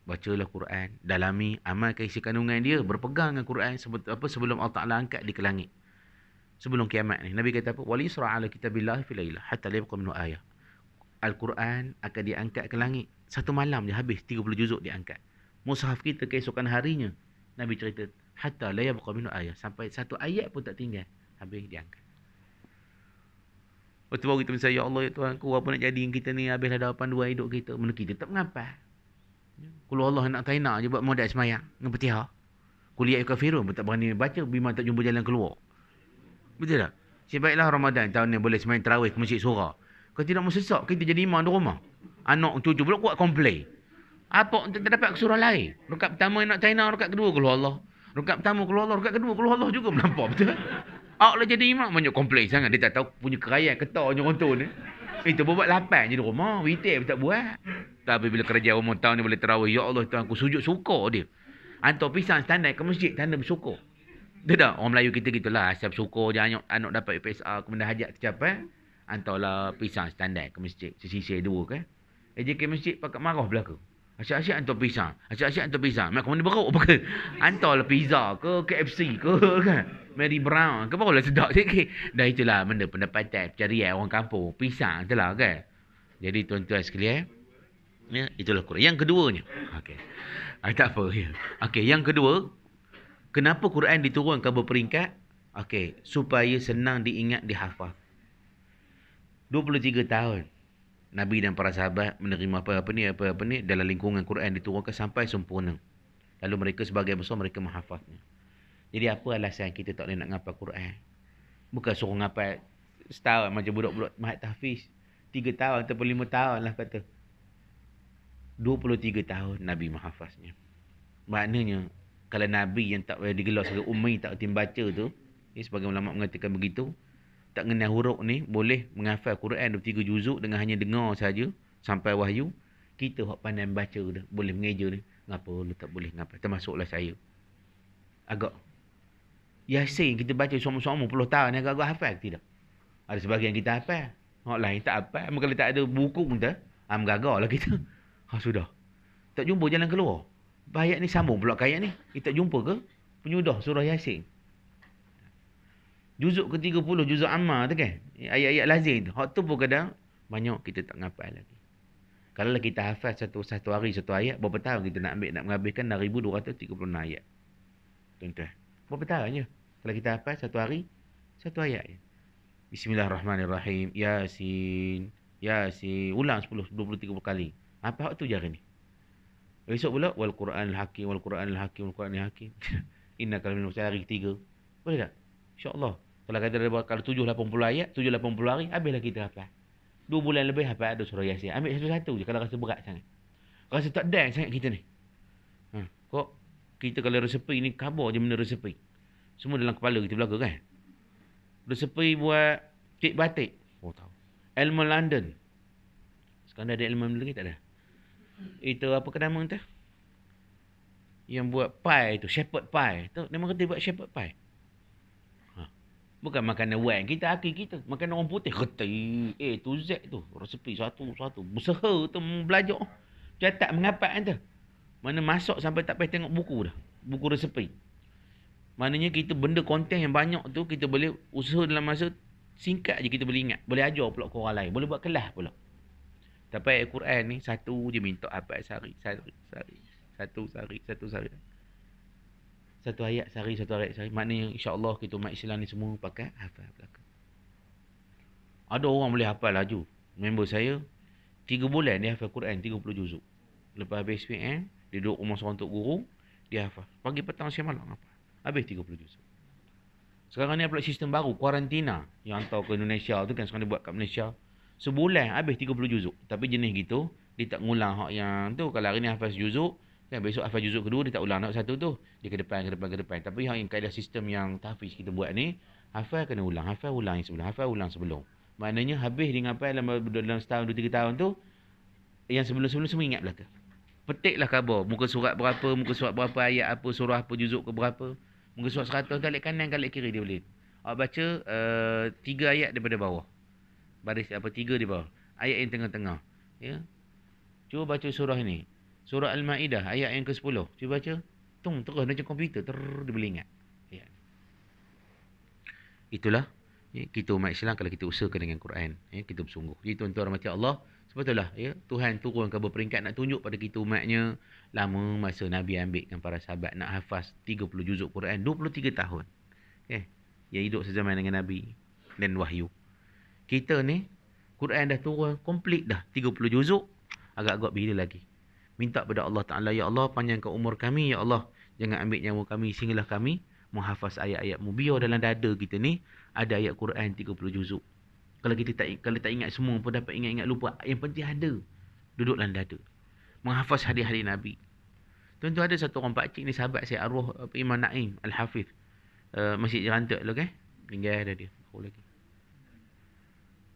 Speaker 1: Bacalah Quran, dalami, amalkan isi kandungan dia, berpegang dengan Quran sebelum apa sebelum Allah Taala angkat di kelangit. Sebelum kiamat ni. Nabi kata apa? Wali isra ala kitabillah filailah hatta yabqa minhu ayah. Al-Quran akan diangkat ke langit. Satu malam je habis 30 juzuk diangkat mushaf kita keesokan harinya Nabi cerita hatta la yabqa minu ayat sampai satu ayat pun tak tinggal habis diangkat Waktu baru kita saya Ya Allah ya Tuhan ku apa nak jadi kita ni habislah dapat dua hidup kita mana kita tak mengapa Kalau Allah nak tanya je buat modal semayang dengan petiha Kuliah kafirun pun tak berani baca bima tak jumpa jalan keluar Betul tak? Sebaiklah Ramadan tahun ni boleh semayang terawih ke masjid surah kalau tidak mau sesak, kita jadi imam di rumah. Anak cucu pula kuat komplain. Apa untuk terdapat surah lain? Rukat pertama nak China, rukat kedua ke Allah. Rukat pertama ke Allah, rukat kedua ke Allah juga melampau betul. Awak lah jadi imam banyak komplain sangat. Dia tak tahu punya kerayaan ketak punya orang ni. Itu eh, buat lapan je di rumah. Retail pun tak buat. Tapi bila kerja rumah tahun ni boleh terawih. Ya Allah Tuhan aku sujud suka dia. Hantar pisang standai ke masjid. Tanda bersyukur. Dia tak? Orang Melayu kita gitulah. Asal bersyukur je anak, anak dapat UPSR. Kemudian hajat tercapai. Hantarlah pisang standai ke masjid. Sisi-sisi dua kan. Eh, AJK masjid pakat marah belakang. Asyik-asyik hantar pizza. Asyik-asyik hantar pizza. Mak mana beruk apa ke? Hantarlah pizza ke KFC ke kan? Mary Brown ke barulah sedap sikit. Dan itulah benda pendapatan pencarian eh, orang kampung. Pizza itulah kan? Jadi tuan-tuan sekalian. Ya, itulah Quran. Yang keduanya. okay. Ah, tak apa. Ya. Okey, yang kedua. Kenapa Quran diturunkan berperingkat? Okay. supaya senang diingat, dihafal. 23 tahun. Nabi dan para sahabat menerima apa apa ni apa apa ni dalam lingkungan Quran diturunkan sampai sempurna. Lalu mereka sebagai besar mereka menghafaznya. Jadi apa alasan kita tak boleh nak ngapa Quran? Bukan suruh ngapal setahun macam budak-budak mahat tahfiz. Tiga tahun ataupun lima tahun lah kata. tiga tahun Nabi menghafaznya. Maknanya kalau Nabi yang tak boleh digelar sebagai ummi tak boleh baca tu. Ini sebagai ulama mengatakan begitu tak kenal huruf ni boleh menghafal Quran 23 juzuk dengan hanya dengar saja sampai wahyu kita hak pandai baca dah boleh mengeja ni ngapa lu tak boleh ngapa termasuklah saya agak yasin kita baca sama-sama puluh tahun ni agak-agak hafal ke tidak ada sebahagian kita hafal hak lain tak hafal kalau tak ada buku pun tak am ah, gagal lah kita ha sudah tak jumpa jalan keluar bayat ni sambung pula kayak ni kita eh, jumpa ke penyudah surah yasin juzuk ke-30 juzuk amma, tu kan ayat-ayat lazim tu hak tu pun kadang banyak kita tak ngapal lagi kalau kita hafaz satu satu hari satu ayat berapa tahun kita nak ambil nak menghabiskan 1236 ayat tuan-tuan berapa tahun je kalau kita hafaz satu hari satu ayat je Bismillahirrahmanirrahim Yasin Yasin ulang 10 20 30 kali apa hak tu jari ni Esok pula wal Quran al hakim wal Quran al hakim wal Quran al hakim. [LAUGHS] Inna kalamin musyari ketiga. Boleh tak? insya kalau kata dia buat kalau tujuh lapan puluh ayat, tujuh lapan puluh hari, habislah kita apa? Dua bulan lebih apa ada surah Yasin. Ambil satu-satu je kalau rasa berat sangat. Rasa tak dan sangat kita ni. Ha, kok kita kalau resepi ni kabur je benda resepi. Semua dalam kepala kita belaka kan? Resepi buat cik batik. Oh tahu. Elmer London. Sekarang dah ada Elmer London lagi tak ada? Itu apa ke nama tu? Yang buat pie tu. Shepherd pie. Tu, dia mengerti buat shepherd pie. Bukan makanan wang kita, akhir kita. Makanan orang putih, ketai. Eh, A to Z tu. Resepi satu-satu. Berseha tu belajar. Catat mengapat kan tu. Mana masuk sampai tak payah tengok buku dah. Buku resepi. Maknanya kita benda konten yang banyak tu, kita boleh usaha dalam masa singkat je kita boleh ingat. Boleh ajar pula ke orang lain. Boleh buat kelas pula. Tapi Al-Quran ni, satu je minta apa sehari. sari, Satu sari, Satu sari satu ayat sehari satu ayat sehari maknanya Allah kita umat Islam ni semua pakai hafal belaka ada orang boleh hafal laju member saya tiga bulan dia hafal Quran 30 juzuk lepas habis SPM eh, dia duduk rumah seorang untuk guru dia hafal pagi petang siang malam apa habis 30 juzuk sekarang ni pula sistem baru kuarantina yang hantar ke Indonesia tu kan sekarang dia buat kat Malaysia sebulan habis 30 juzuk tapi jenis gitu dia tak ngulang hak yang tu kalau hari ni hafal juzuk Kan besok hafal juzuk kedua dia tak ulang nak satu tu. Dia ke depan ke depan ke depan. Tapi yang kaedah sistem yang tahfiz kita buat ni hafal kena ulang, hafal ulang yang sebelum, hafal ulang sebelum. Maknanya habis dengan apa dalam dalam setahun dua tiga tahun tu yang sebelum-sebelum semua ingat belaka. Petiklah khabar muka surat berapa, muka surat berapa ayat apa, surah apa, juzuk ke berapa. Muka surat seratus kalik kanan kalik kiri dia boleh. Awak baca uh, tiga ayat daripada bawah. Baris apa tiga di bawah. Ayat yang tengah-tengah. Ya. Cuba baca surah ini. Surah Al-Ma'idah ayat yang ke-10. Cuba baca. Tung terus macam komputer ter dia boleh ingat. Ya. Itulah ya, kita umat Islam kalau kita usahakan dengan Quran, ya, kita bersungguh. Jadi tuan-tuan rahmati Allah, sebetulah ya, Tuhan turun ke berperingkat nak tunjuk pada kita umatnya lama masa Nabi ambil dengan para sahabat nak hafaz 30 juzuk Quran 23 tahun. Eh, ya, hidup sezaman dengan Nabi dan wahyu. Kita ni Quran dah turun komplit dah 30 juzuk agak-agak bila lagi minta kepada Allah Ta'ala, Ya Allah, panjangkan umur kami, Ya Allah, jangan ambil nyawa kami, singgahlah kami, menghafaz ayat ayat Biar dalam dada kita ni, ada ayat Quran 30 juzuk. Kalau kita tak kalau tak ingat semua pun dapat ingat-ingat lupa. Yang penting ada. Duduk dalam dada. Menghafaz hadis-hadis Nabi. Tentu ada satu orang pakcik ni sahabat saya Arwah Imam Naim Al-Hafiz. Uh, masih jerantuk tu kan? Tinggal ada dia. Aku lagi.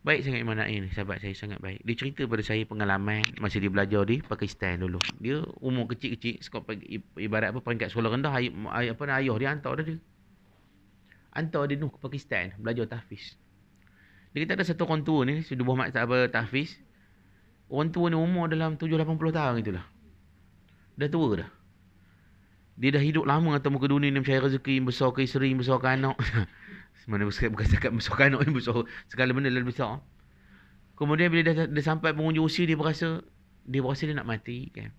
Speaker 1: Baik sangat Imam Nain ni sahabat saya sangat baik. Dia cerita pada saya pengalaman masa dia belajar di Pakistan dulu. Dia umur kecil-kecil sekolah ibarat apa peringkat sekolah rendah ay, ay, apa nak ayah dia hantar dia. Hantar dia Nuh ke Pakistan belajar tahfiz. Dia kata ada satu orang tua ni sudah buat maksud apa tahfiz. Orang tua ni umur dalam 7 80 tahun itulah. Dah tua dah. Dia dah hidup lama atau muka dunia ni mencari rezeki, besar ke isteri, besar ke anak. [LAUGHS] Mana bukan, bukan cakap besok kanak ni besok segala benda lebih ah. besar. Kemudian bila dah, dah sampai pengunjung usia dia berasa dia berasa dia nak mati kan.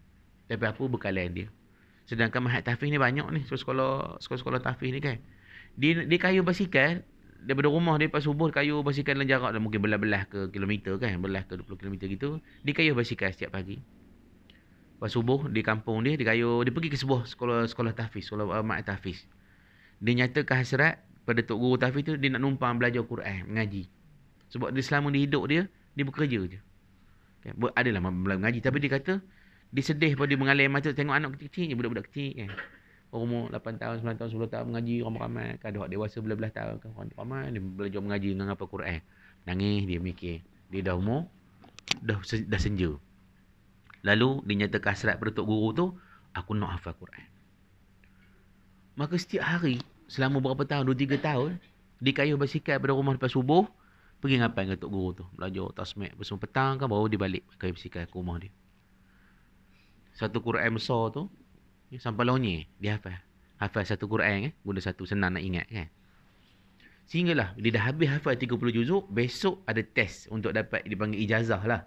Speaker 1: Tapi apa bekalan dia? Sedangkan mahat tafih ni banyak ni sekolah-sekolah sekolah-sekolah tafih ni kan. Dia dia kayu basikal daripada rumah dia pas subuh kayu basikal dalam jarak dah mungkin belah-belah ke kilometer kan, belah ke 20 kilometer gitu. Dia kayu basikal setiap pagi. Pas subuh di kampung dia dia kayu dia pergi ke sebuah sekolah sekolah tahfiz, sekolah uh, mahat tahfiz. Dia nyatakan hasrat pada Tok Guru Tafiz tu dia nak numpang belajar Quran, mengaji. Sebab dia selama dia hidup dia, dia bekerja je. Okay. Ber- adalah mengaji. Tapi dia kata, dia sedih pada dia mengalir mata tengok anak kecil-kecil je, budak-budak kecil kan. Umur 8 tahun, 9 tahun, 10 tahun mengaji ramai-ramai. Kadang orang dewasa belah-belah tahun. Kan, orang ramai, dia belajar mengaji dengan apa Quran. Nangis, dia mikir. Dia dah umur, dah, dah senja. Lalu, dia nyata kasrat pada Tok Guru tu, aku nak hafal Quran. Maka setiap hari, selama berapa tahun, 2-3 tahun, di kayu basikal pada rumah lepas subuh, pergi ngapain dengan Tok Guru tu. Belajar tasmik bersama petang kan, baru dia balik kayu basikal ke rumah dia. Satu Quran besar tu, sampai launye, dia hafal. Hafal satu Quran kan, guna satu, senang nak ingat kan. Sehinggalah, dia dah habis hafal 30 juzuk, besok ada test untuk dapat dipanggil ijazah lah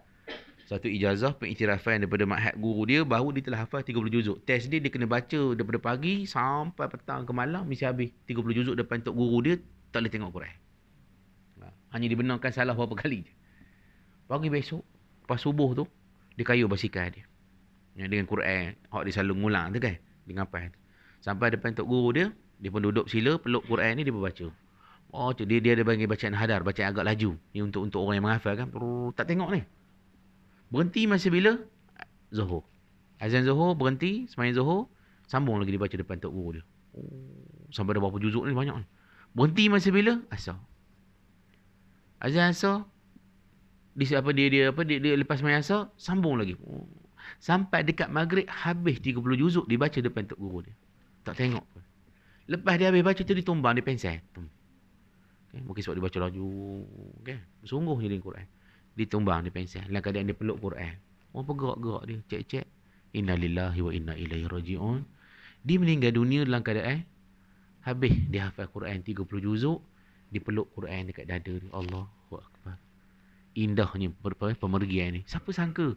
Speaker 1: satu ijazah pengiktirafan daripada makhad guru dia bahawa dia telah hafal 30 juzuk. Test dia dia kena baca daripada pagi sampai petang ke malam mesti habis 30 juzuk depan tok guru dia tak boleh tengok Quran. Ha, hanya dibenarkan salah beberapa kali je. Pagi besok lepas subuh tu dia kayuh basikal dia. Ya, dengan Quran hak dia selalu ngulang tu kan dengan apa Sampai depan tok guru dia dia pun duduk sila peluk Quran ni dia pun baca. Oh, dia dia ada bagi bacaan hadar, bacaan agak laju. ini untuk untuk orang yang menghafal kan. Tak tengok ni. Berhenti masa bila? Zohor, Azan Zohor berhenti, semain Zohor sambung lagi dibaca depan tok guru dia. Oh, sampai ada berapa juzuk ni banyak ni. Berhenti masa bila? Asar. Azan Asar di apa dia dia apa dia, dia lepas semain Asar, sambung lagi. Oh, sampai dekat Maghrib habis 30 juzuk dibaca depan tok guru dia. Tak tengok Lepas dia habis baca tu ditumbang, dia pensel. Hmm. Okay. Mungkin sebab dia baca laju. Okay. Sungguh je Quran ditumbang di pensel, pengsan dalam keadaan dia peluk Quran orang pergerak-gerak dia cek-cek inna innalillahi wa inna ilaihi rajiun dia meninggal dunia dalam keadaan habis dia hafal Quran 30 juzuk dia peluk Quran dekat dada dia Allahu akbar indahnya pemergian ni siapa sangka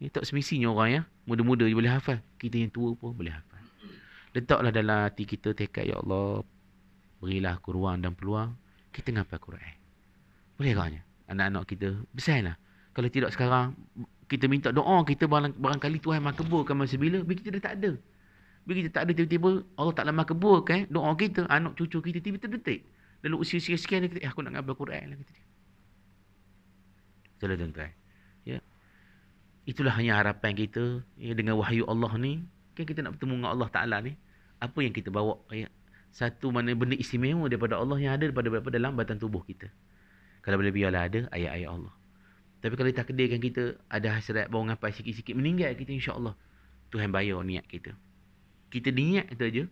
Speaker 1: ini tak semisinya orang ya muda-muda je boleh hafal kita yang tua pun boleh hafal letaklah dalam hati kita tekad ya Allah berilah aku ruang dan peluang kita ngapal Quran boleh kau anak-anak kita. Besar lah. Kalau tidak sekarang, kita minta doa kita barang, barangkali Tuhan makabulkan masa bila. Bila kita dah tak ada. Bila kita tak ada tiba-tiba Allah Ta'ala makabulkan eh, doa kita, anak cucu kita tiba-tiba terdetik. Lalu usia-usia sekian, kita, eh, aku nak ngambil Quran lah. Kata dia. Salah tuan Ya. Itulah hanya harapan kita ya, dengan wahyu Allah ni. Kan kita nak bertemu dengan Allah Ta'ala ni. Apa yang kita bawa? Ya. Satu mana benda istimewa daripada Allah yang ada daripada, daripada dalam batan tubuh kita. Kalau boleh biarlah ada ayat-ayat Allah. Tapi kalau ditakdirkan kita ada hasrat bawa ngapai sikit-sikit meninggal kita insya-Allah Tuhan bayar niat kita. Kita niat itu aja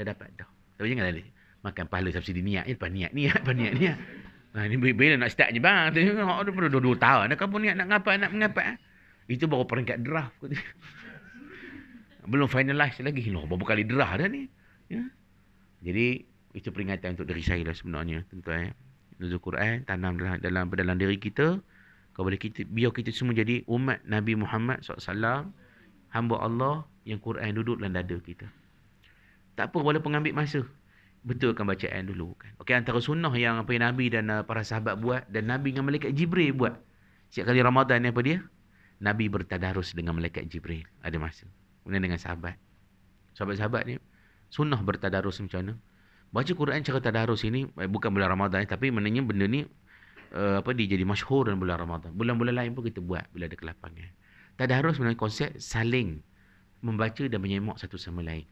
Speaker 1: dah dapat dah. Tapi jangan ada makan pahala subsidi niat ya, niat niat lepas hmm. niat niat. Ha ni bila nak start je bang. Tengok ada perlu 2 tahun nak kau niat nak ngapa nak mengapai. Ha. Itu baru peringkat draft. [LAUGHS] Belum finalize lagi. Loh, berapa kali derah dah ni. Ya. Jadi, itu peringatan untuk diri saya lah sebenarnya. Tentu, ya nuzul Quran tanam dalam dalam dalam diri kita Kau boleh kita biar kita semua jadi umat Nabi Muhammad SAW hamba Allah yang Quran duduk dalam dada kita tak apa walaupun ambil masa betulkan bacaan dulu kan okey antara sunnah yang apa Nabi dan uh, para sahabat buat dan Nabi dengan malaikat Jibril buat setiap kali Ramadan ni apa dia Nabi bertadarus dengan malaikat Jibril ada masa kemudian dengan sahabat sahabat-sahabat ni sunnah bertadarus macam mana baca Quran cara tadarus ini eh, bukan bulan Ramadan eh, tapi maknanya benda ni uh, apa dia jadi masyhur dalam bulan Ramadan. Bulan-bulan lain pun kita buat bila ada kelapangan. Tadarus sebenarnya konsep saling membaca dan menyemak satu sama lain.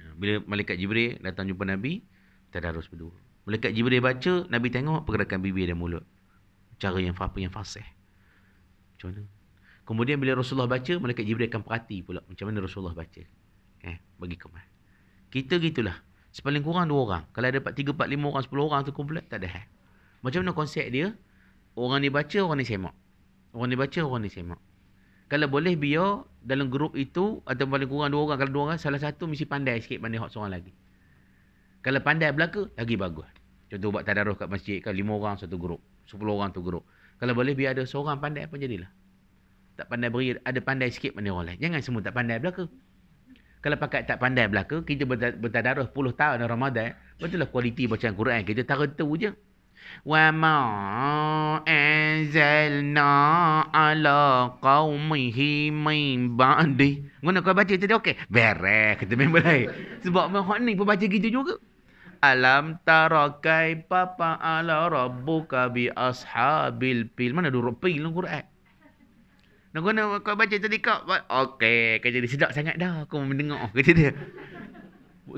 Speaker 1: Ha, bila malaikat Jibril datang jumpa Nabi, tadarus berdua. Malaikat Jibril baca, Nabi tengok pergerakan bibir dan mulut. Cara yang apa yang fasih. Macam mana? Kemudian bila Rasulullah baca, malaikat Jibril akan perhati pula macam mana Rasulullah baca. Eh, bagi kemah. Kita gitulah sepaling kurang dua orang. Kalau ada dapat tiga, empat, lima orang, sepuluh orang tu kumpulan, tak ada hal. Macam mana konsep dia? Orang ni baca, orang ni semak. Orang ni baca, orang ni semak. Kalau boleh biar dalam grup itu, atau paling kurang dua orang, kalau dua orang, salah satu mesti pandai sikit, pandai hot seorang lagi. Kalau pandai belaka, lagi bagus. Contoh buat tadaruh kat masjid, kan lima orang satu grup. Sepuluh orang tu grup. Kalau boleh biar ada seorang pandai pun jadilah. Tak pandai beri, ada pandai sikit pandai orang lain. Jangan semua tak pandai belaka kalau pakat tak pandai belaka, kita bertadaruh 10 tahun dalam Ramadan, betul lah kualiti bacaan Quran kita tahu-tahu je. Wa ma anzalna ala qaumihi min ba'di. Mana kau baca tadi okey. Beres kita memang lain. Sebab mahu ni pun baca gitu juga. Alam tarakai papa ala rabbuka bi ashabil pil. Mana dulu pil dalam Quran? Nak guna kau baca tadi kau, Okey, kau jadi sedap sangat dah. Aku mendengar oh, kerja dia.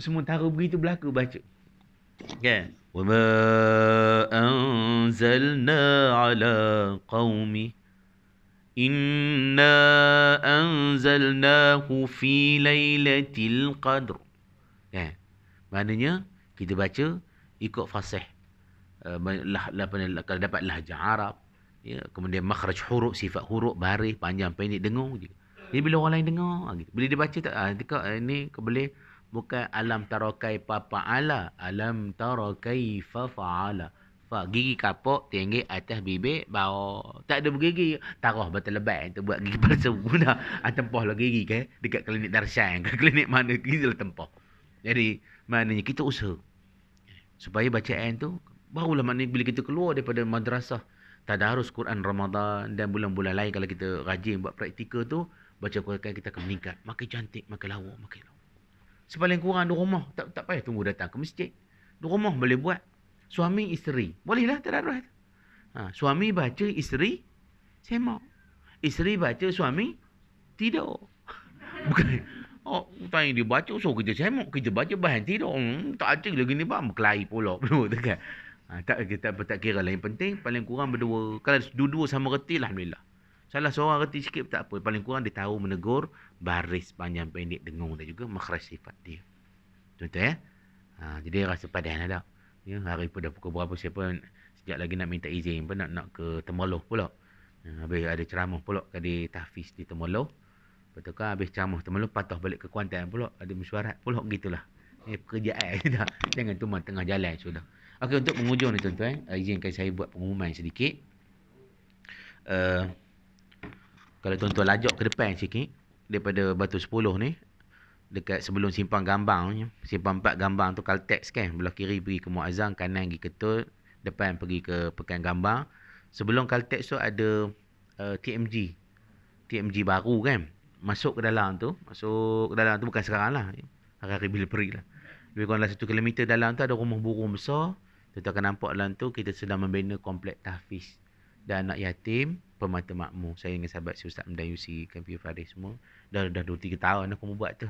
Speaker 1: Semua taruh begitu berlaku baca. Kan? Okay. Wama anzalna ala qawmi. Inna anzalnahu fi laylatil qadr. Kan? Maknanya, kita baca ikut fasih. Uh, lah, lah, lah, lah, lah, lah, lah, ya, kemudian makhraj huruf sifat huruf baris panjang pendek dengung gitu. Jadi bila orang lain dengar ah, gitu. Bila dia baca tak ah dia ini ah, ke boleh bukan alam tarakai papa ala alam tarakai fa faala. Fa gigi kapok tinggi atas bibir bau. Tak ada bergigi. Tarah betelebat itu buat gigi [LAUGHS] palsu pun dah. Ah, tempoh lagi gigi ke kan? dekat klinik Darshan ke [LAUGHS] klinik mana gigi lah tempoh. Jadi maknanya kita usaha supaya bacaan tu barulah maknanya bila kita keluar daripada madrasah tadarus Quran Ramadan dan bulan-bulan lain kalau kita rajin buat praktika tu, baca Quran kita akan meningkat. Makin cantik, makin lawa, makin lawa. Sepaling kurang di rumah, tak, tak payah tunggu datang ke masjid. Di rumah boleh buat. Suami, isteri. Bolehlah tadarus. Ha, suami baca, isteri semak. Isteri baca, suami tidur. [LAUGHS] Bukan. Oh, tanya dia baca, so kerja semak. Kerja baca, bahan tidur. Hmm, tak ada lagi ni, bang. Berkelahi pula. [LAUGHS] Ha, tak kita tak, tak kira lah yang penting paling kurang berdua. Kalau dua-dua sama reti lah alhamdulillah. Salah seorang reti sikit tak apa. Paling kurang dia tahu menegur baris panjang pendek dengung dan juga makhraj sifat dia. Contoh eh? ya. Ha, jadi rasa padan ada. Lah, ya, hari pun dah pukul berapa siapa sejak lagi nak minta izin pun nak, nak ke Temeloh pula. Ha, habis ada ceramah pula kali tahfiz di Betul Betulkah habis ceramah Temeloh patah balik ke Kuantan pula. Ada mesyuarat pula gitulah. Ini eh, pekerjaan kita. [LAUGHS] Jangan tumpang tengah jalan sudah. So Okey untuk penghujung ni tuan-tuan, uh, izinkan saya buat pengumuman sedikit. Uh, kalau tuan-tuan lajak ke depan sikit daripada batu 10 ni dekat sebelum simpang gambang simpang Empat gambang tu kaltex kan belah kiri pergi ke muazzam kanan pergi ketul depan pergi ke pekan gambang sebelum kaltex tu ada uh, eh, TMG TMG baru kan masuk ke dalam tu masuk ke dalam tu bukan sekarang lah hari-hari bila perik lah lebih kurang 1 km dalam tu ada rumah burung besar kita akan nampak dalam tu kita sedang membina komplek tahfiz dan anak yatim pemata makmu. Saya dengan sahabat si Ustaz Mdan Yusi, Faris semua. Dah dah 2 3 tahun aku buat tu.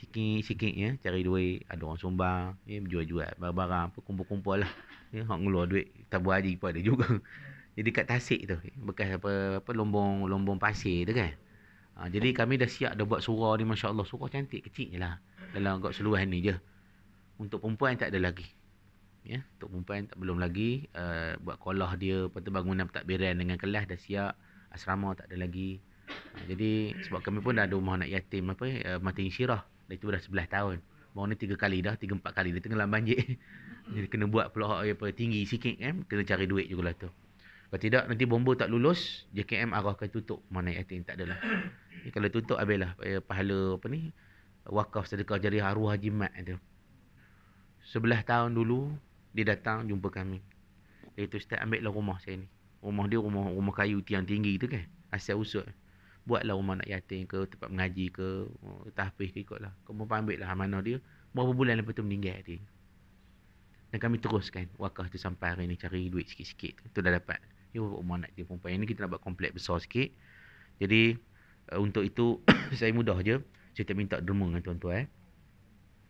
Speaker 1: Sikit-sikit ya, cari duit, ada orang sumbang, ya, jual-jual barang-barang apa kumpul-kumpul lah. Ya, hak ngeluar duit, tabu buat haji pun ada juga. Jadi dekat tasik tu, ya, bekas apa apa lombong-lombong pasir tu kan. Ha, jadi kami dah siap dah buat surau ni masya-Allah, surau cantik kecil je lah. Dalam agak seluas ni je. Untuk perempuan tak ada lagi ya untuk perempuan tak belum lagi uh, buat kolah dia patut bangunan pentadbiran dengan kelas dah siap asrama tak ada lagi uh, jadi sebab kami pun dah ada rumah anak yatim apa uh, mati syirah dah itu dah 11 tahun baru ni tiga kali dah tiga empat kali dia tenggelam banjir [LAUGHS] jadi kena buat pula apa tinggi sikit kan kena cari duit jugalah tu kalau tidak nanti bomba tak lulus JKM arahkan tutup mana yatim tak adalah ya, kalau tutup habislah uh, pahala apa ni wakaf sedekah jariah arwah haji mat tu Sebelah tahun dulu dia datang jumpa kami. Dia tu ustaz ambil lah rumah saya ni. Rumah dia rumah rumah kayu tiang tinggi tu kan. Asal usul. Buatlah rumah nak yatim ke tempat mengaji ke oh, tahfiz ke ikutlah. Kau pun ambil lah amanah dia. Berapa bulan lepas tu meninggal dia. Dan kami teruskan wakaf tu sampai hari ni cari duit sikit-sikit tu. dah dapat. Ya rumah nak dia perempuan ni kita nak buat komplek besar sikit. Jadi uh, untuk itu [COUGHS] saya mudah je. Saya tak minta derma dengan tuan-tuan eh.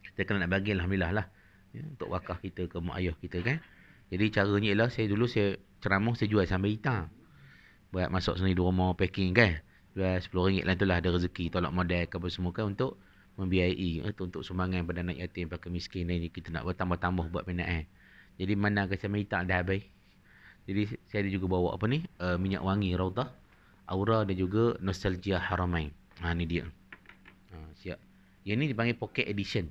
Speaker 1: Kita kena nak bagi Alhamdulillah lah ya, untuk wakaf kita ke mak ayah kita kan. Jadi caranya ialah saya dulu saya ceramah saya jual sambil hitam. Buat masuk sendiri dua rumah packing kan. Jual RM10 lah tu lah ada rezeki tolak modal ke apa semua kan untuk membiayai. Eh, untuk sumbangan pada anak yatim, pakai miskin ni kita nak buat tambah tambah buat penat eh. Jadi mana ke sambil hitam dah habis. Jadi saya ada juga bawa apa ni uh, minyak wangi rautah. Aura dan juga Nostalgia Haramain. Ha ni dia. Ha, siap. Yang ni dipanggil pocket edition.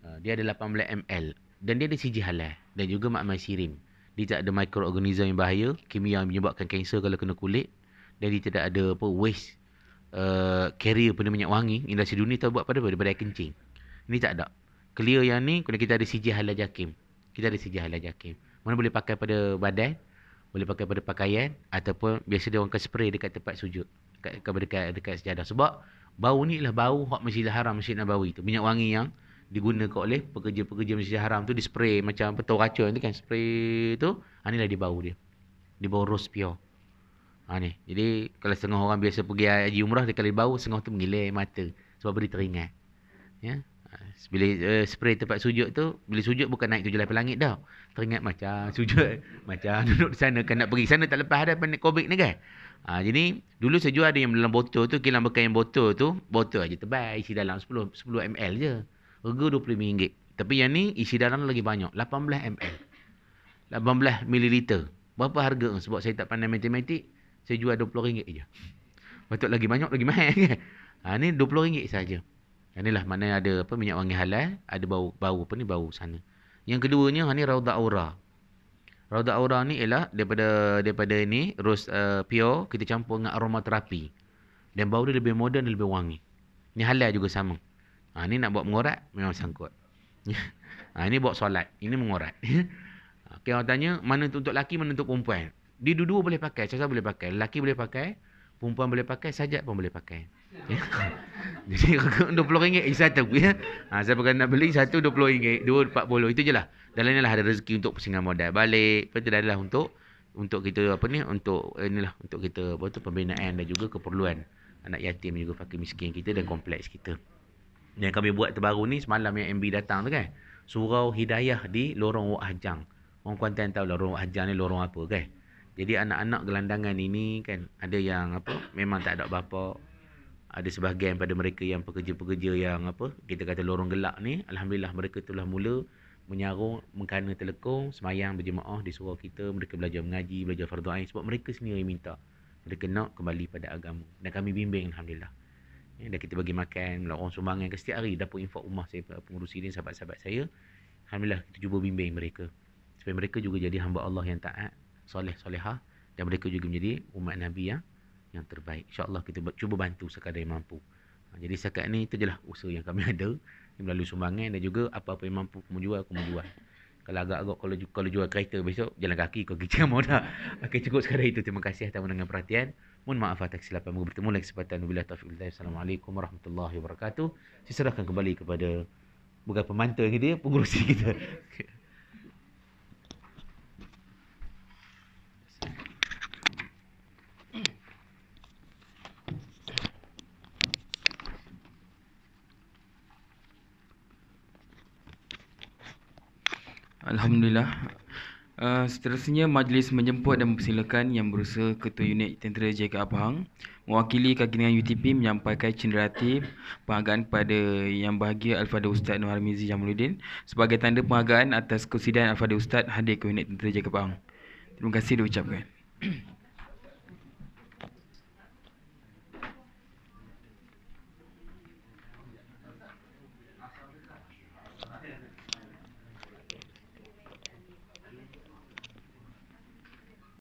Speaker 1: Ah, dia ada 18 ml dan dia ada CG halal dan juga makmai sirim. Dia tak ada mikroorganisme yang bahaya, kimia yang menyebabkan kanser kalau kena kulit dan dia tidak ada apa waste uh, carrier benda minyak wangi industri dunia tak buat pada daripada kencing. Ini tak ada. Clear yang ni kena kita ada CG halal jakim. Kita ada CG halal jakim. Mana boleh pakai pada badan, boleh pakai pada pakaian ataupun biasa dia orang akan spray dekat tempat sujud, dekat dekat dekat, dekat sejadah sebab bau ni ialah bau hak masjidil haram masjid nabawi tu minyak wangi yang digunakan oleh pekerja-pekerja masjid haram tu dispray macam betul racun tu kan spray tu ha ni lah dia bau dia dia bau rose pure ha ni jadi kalau setengah orang biasa pergi haji umrah dia kali bau setengah tu mengilai mata sebab beri teringat ya ah, bila uh, spray tempat sujud tu bila sujud bukan naik tujuh lapis langit dah teringat macam [LAUGHS] sujud macam duduk di sana kan nak pergi sana tak lepas ada pandemik covid ni kan Ha, jadi dulu saya jual ada yang dalam botol tu, kilang bekas yang botol tu, botol aja tebal isi dalam 10 10 ml je. Harga RM25. Tapi yang ni isi dalam lagi banyak. 18 ml. 18 ml. Berapa harga? Sebab saya tak pandai matematik. Saya jual RM20 je. Betul lagi banyak lagi mahal. Kan? Ha, ni RM20 saja. Yang ha, lah mana ada apa minyak wangi halal. Ada bau bau apa ni bau sana. Yang keduanya ha, ni Rauda Aura. Rauda Aura ni ialah daripada daripada ni rose uh, pure kita campur dengan aromaterapi. Dan bau dia lebih moden dan lebih wangi. Ni halal juga sama. Ha, ah, ini nak buat mengorat, memang sangkut. ha, [LAUGHS] ini buat solat, ini mengorat. [LAUGHS] okay, orang tanya, mana untuk lelaki, mana untuk perempuan? Dia dua-dua boleh pakai, siapa boleh pakai. Lelaki boleh pakai, perempuan boleh pakai, sajak pun boleh pakai. [LAUGHS] Jadi RM20 eh, satu ya. Ha, siapa kena beli satu RM20, dua RM40. Itu je lah. Dan ni lah ada rezeki untuk pusingan modal balik. Lepas tu adalah untuk untuk kita apa ni untuk inilah eh, untuk kita apa tu pembinaan dan juga keperluan anak yatim juga fakir miskin kita dan kompleks kita yang kami buat terbaru ni semalam yang MB datang tu kan surau hidayah di lorong Wak Hajang orang Kuantan tahu lah lorong Wak Hajang ni lorong apa kan jadi anak-anak gelandangan ini kan ada yang apa memang tak ada bapa ada sebahagian pada mereka yang pekerja-pekerja yang apa kita kata lorong gelak ni alhamdulillah mereka telah mula menyarung mengkana telekung semayang berjemaah di surau kita mereka belajar mengaji belajar fardu ain sebab mereka sendiri minta mereka nak kembali pada agama dan kami bimbing alhamdulillah Ya, dan kita bagi makan, melakukan sumbangan ke setiap hari dapur infak rumah saya, pengurusi ini, sahabat-sahabat saya. Alhamdulillah kita cuba bimbing mereka. Supaya mereka juga jadi hamba Allah yang taat, soleh, solehah. Dan mereka juga menjadi umat Nabi yang yang terbaik. InsyaAllah kita cuba bantu sekadar yang mampu. Ha, jadi sekat ni itu jelah lah usaha yang kami [LAUGHS] ada. Melalui sumbangan dan juga apa-apa yang mampu aku jual, aku jual. Kalau agak-agak kalau, kalau jual kereta besok, jalan kaki kau kerja [LAUGHS] mau dah. Okey cukup sekadar itu. Terima kasih atas menangan perhatian. Mohon maaf atas kesilapan. Moga bertemu lagi kesempatan. Bila Taufiq Ulaif. Assalamualaikum warahmatullahi wabarakatuh. Saya serahkan kembali kepada bukan pemantau kita, pengurusi [LAUGHS] kita. Alhamdulillah. Eh, seterusnya majlis menjemput dan mempersilakan yang berusaha Ketua Unit Tentera JK Pahang mewakili kaginingan UTP menyampaikan cenderati penghargaan kepada yang bahagia Alfada Ustaz Nur Harmizi Jamaluddin sebagai tanda penghargaan atas kesidian Alfada Ustaz hadir ke Unit Tentera JK Pahang. Terima kasih diucapkan.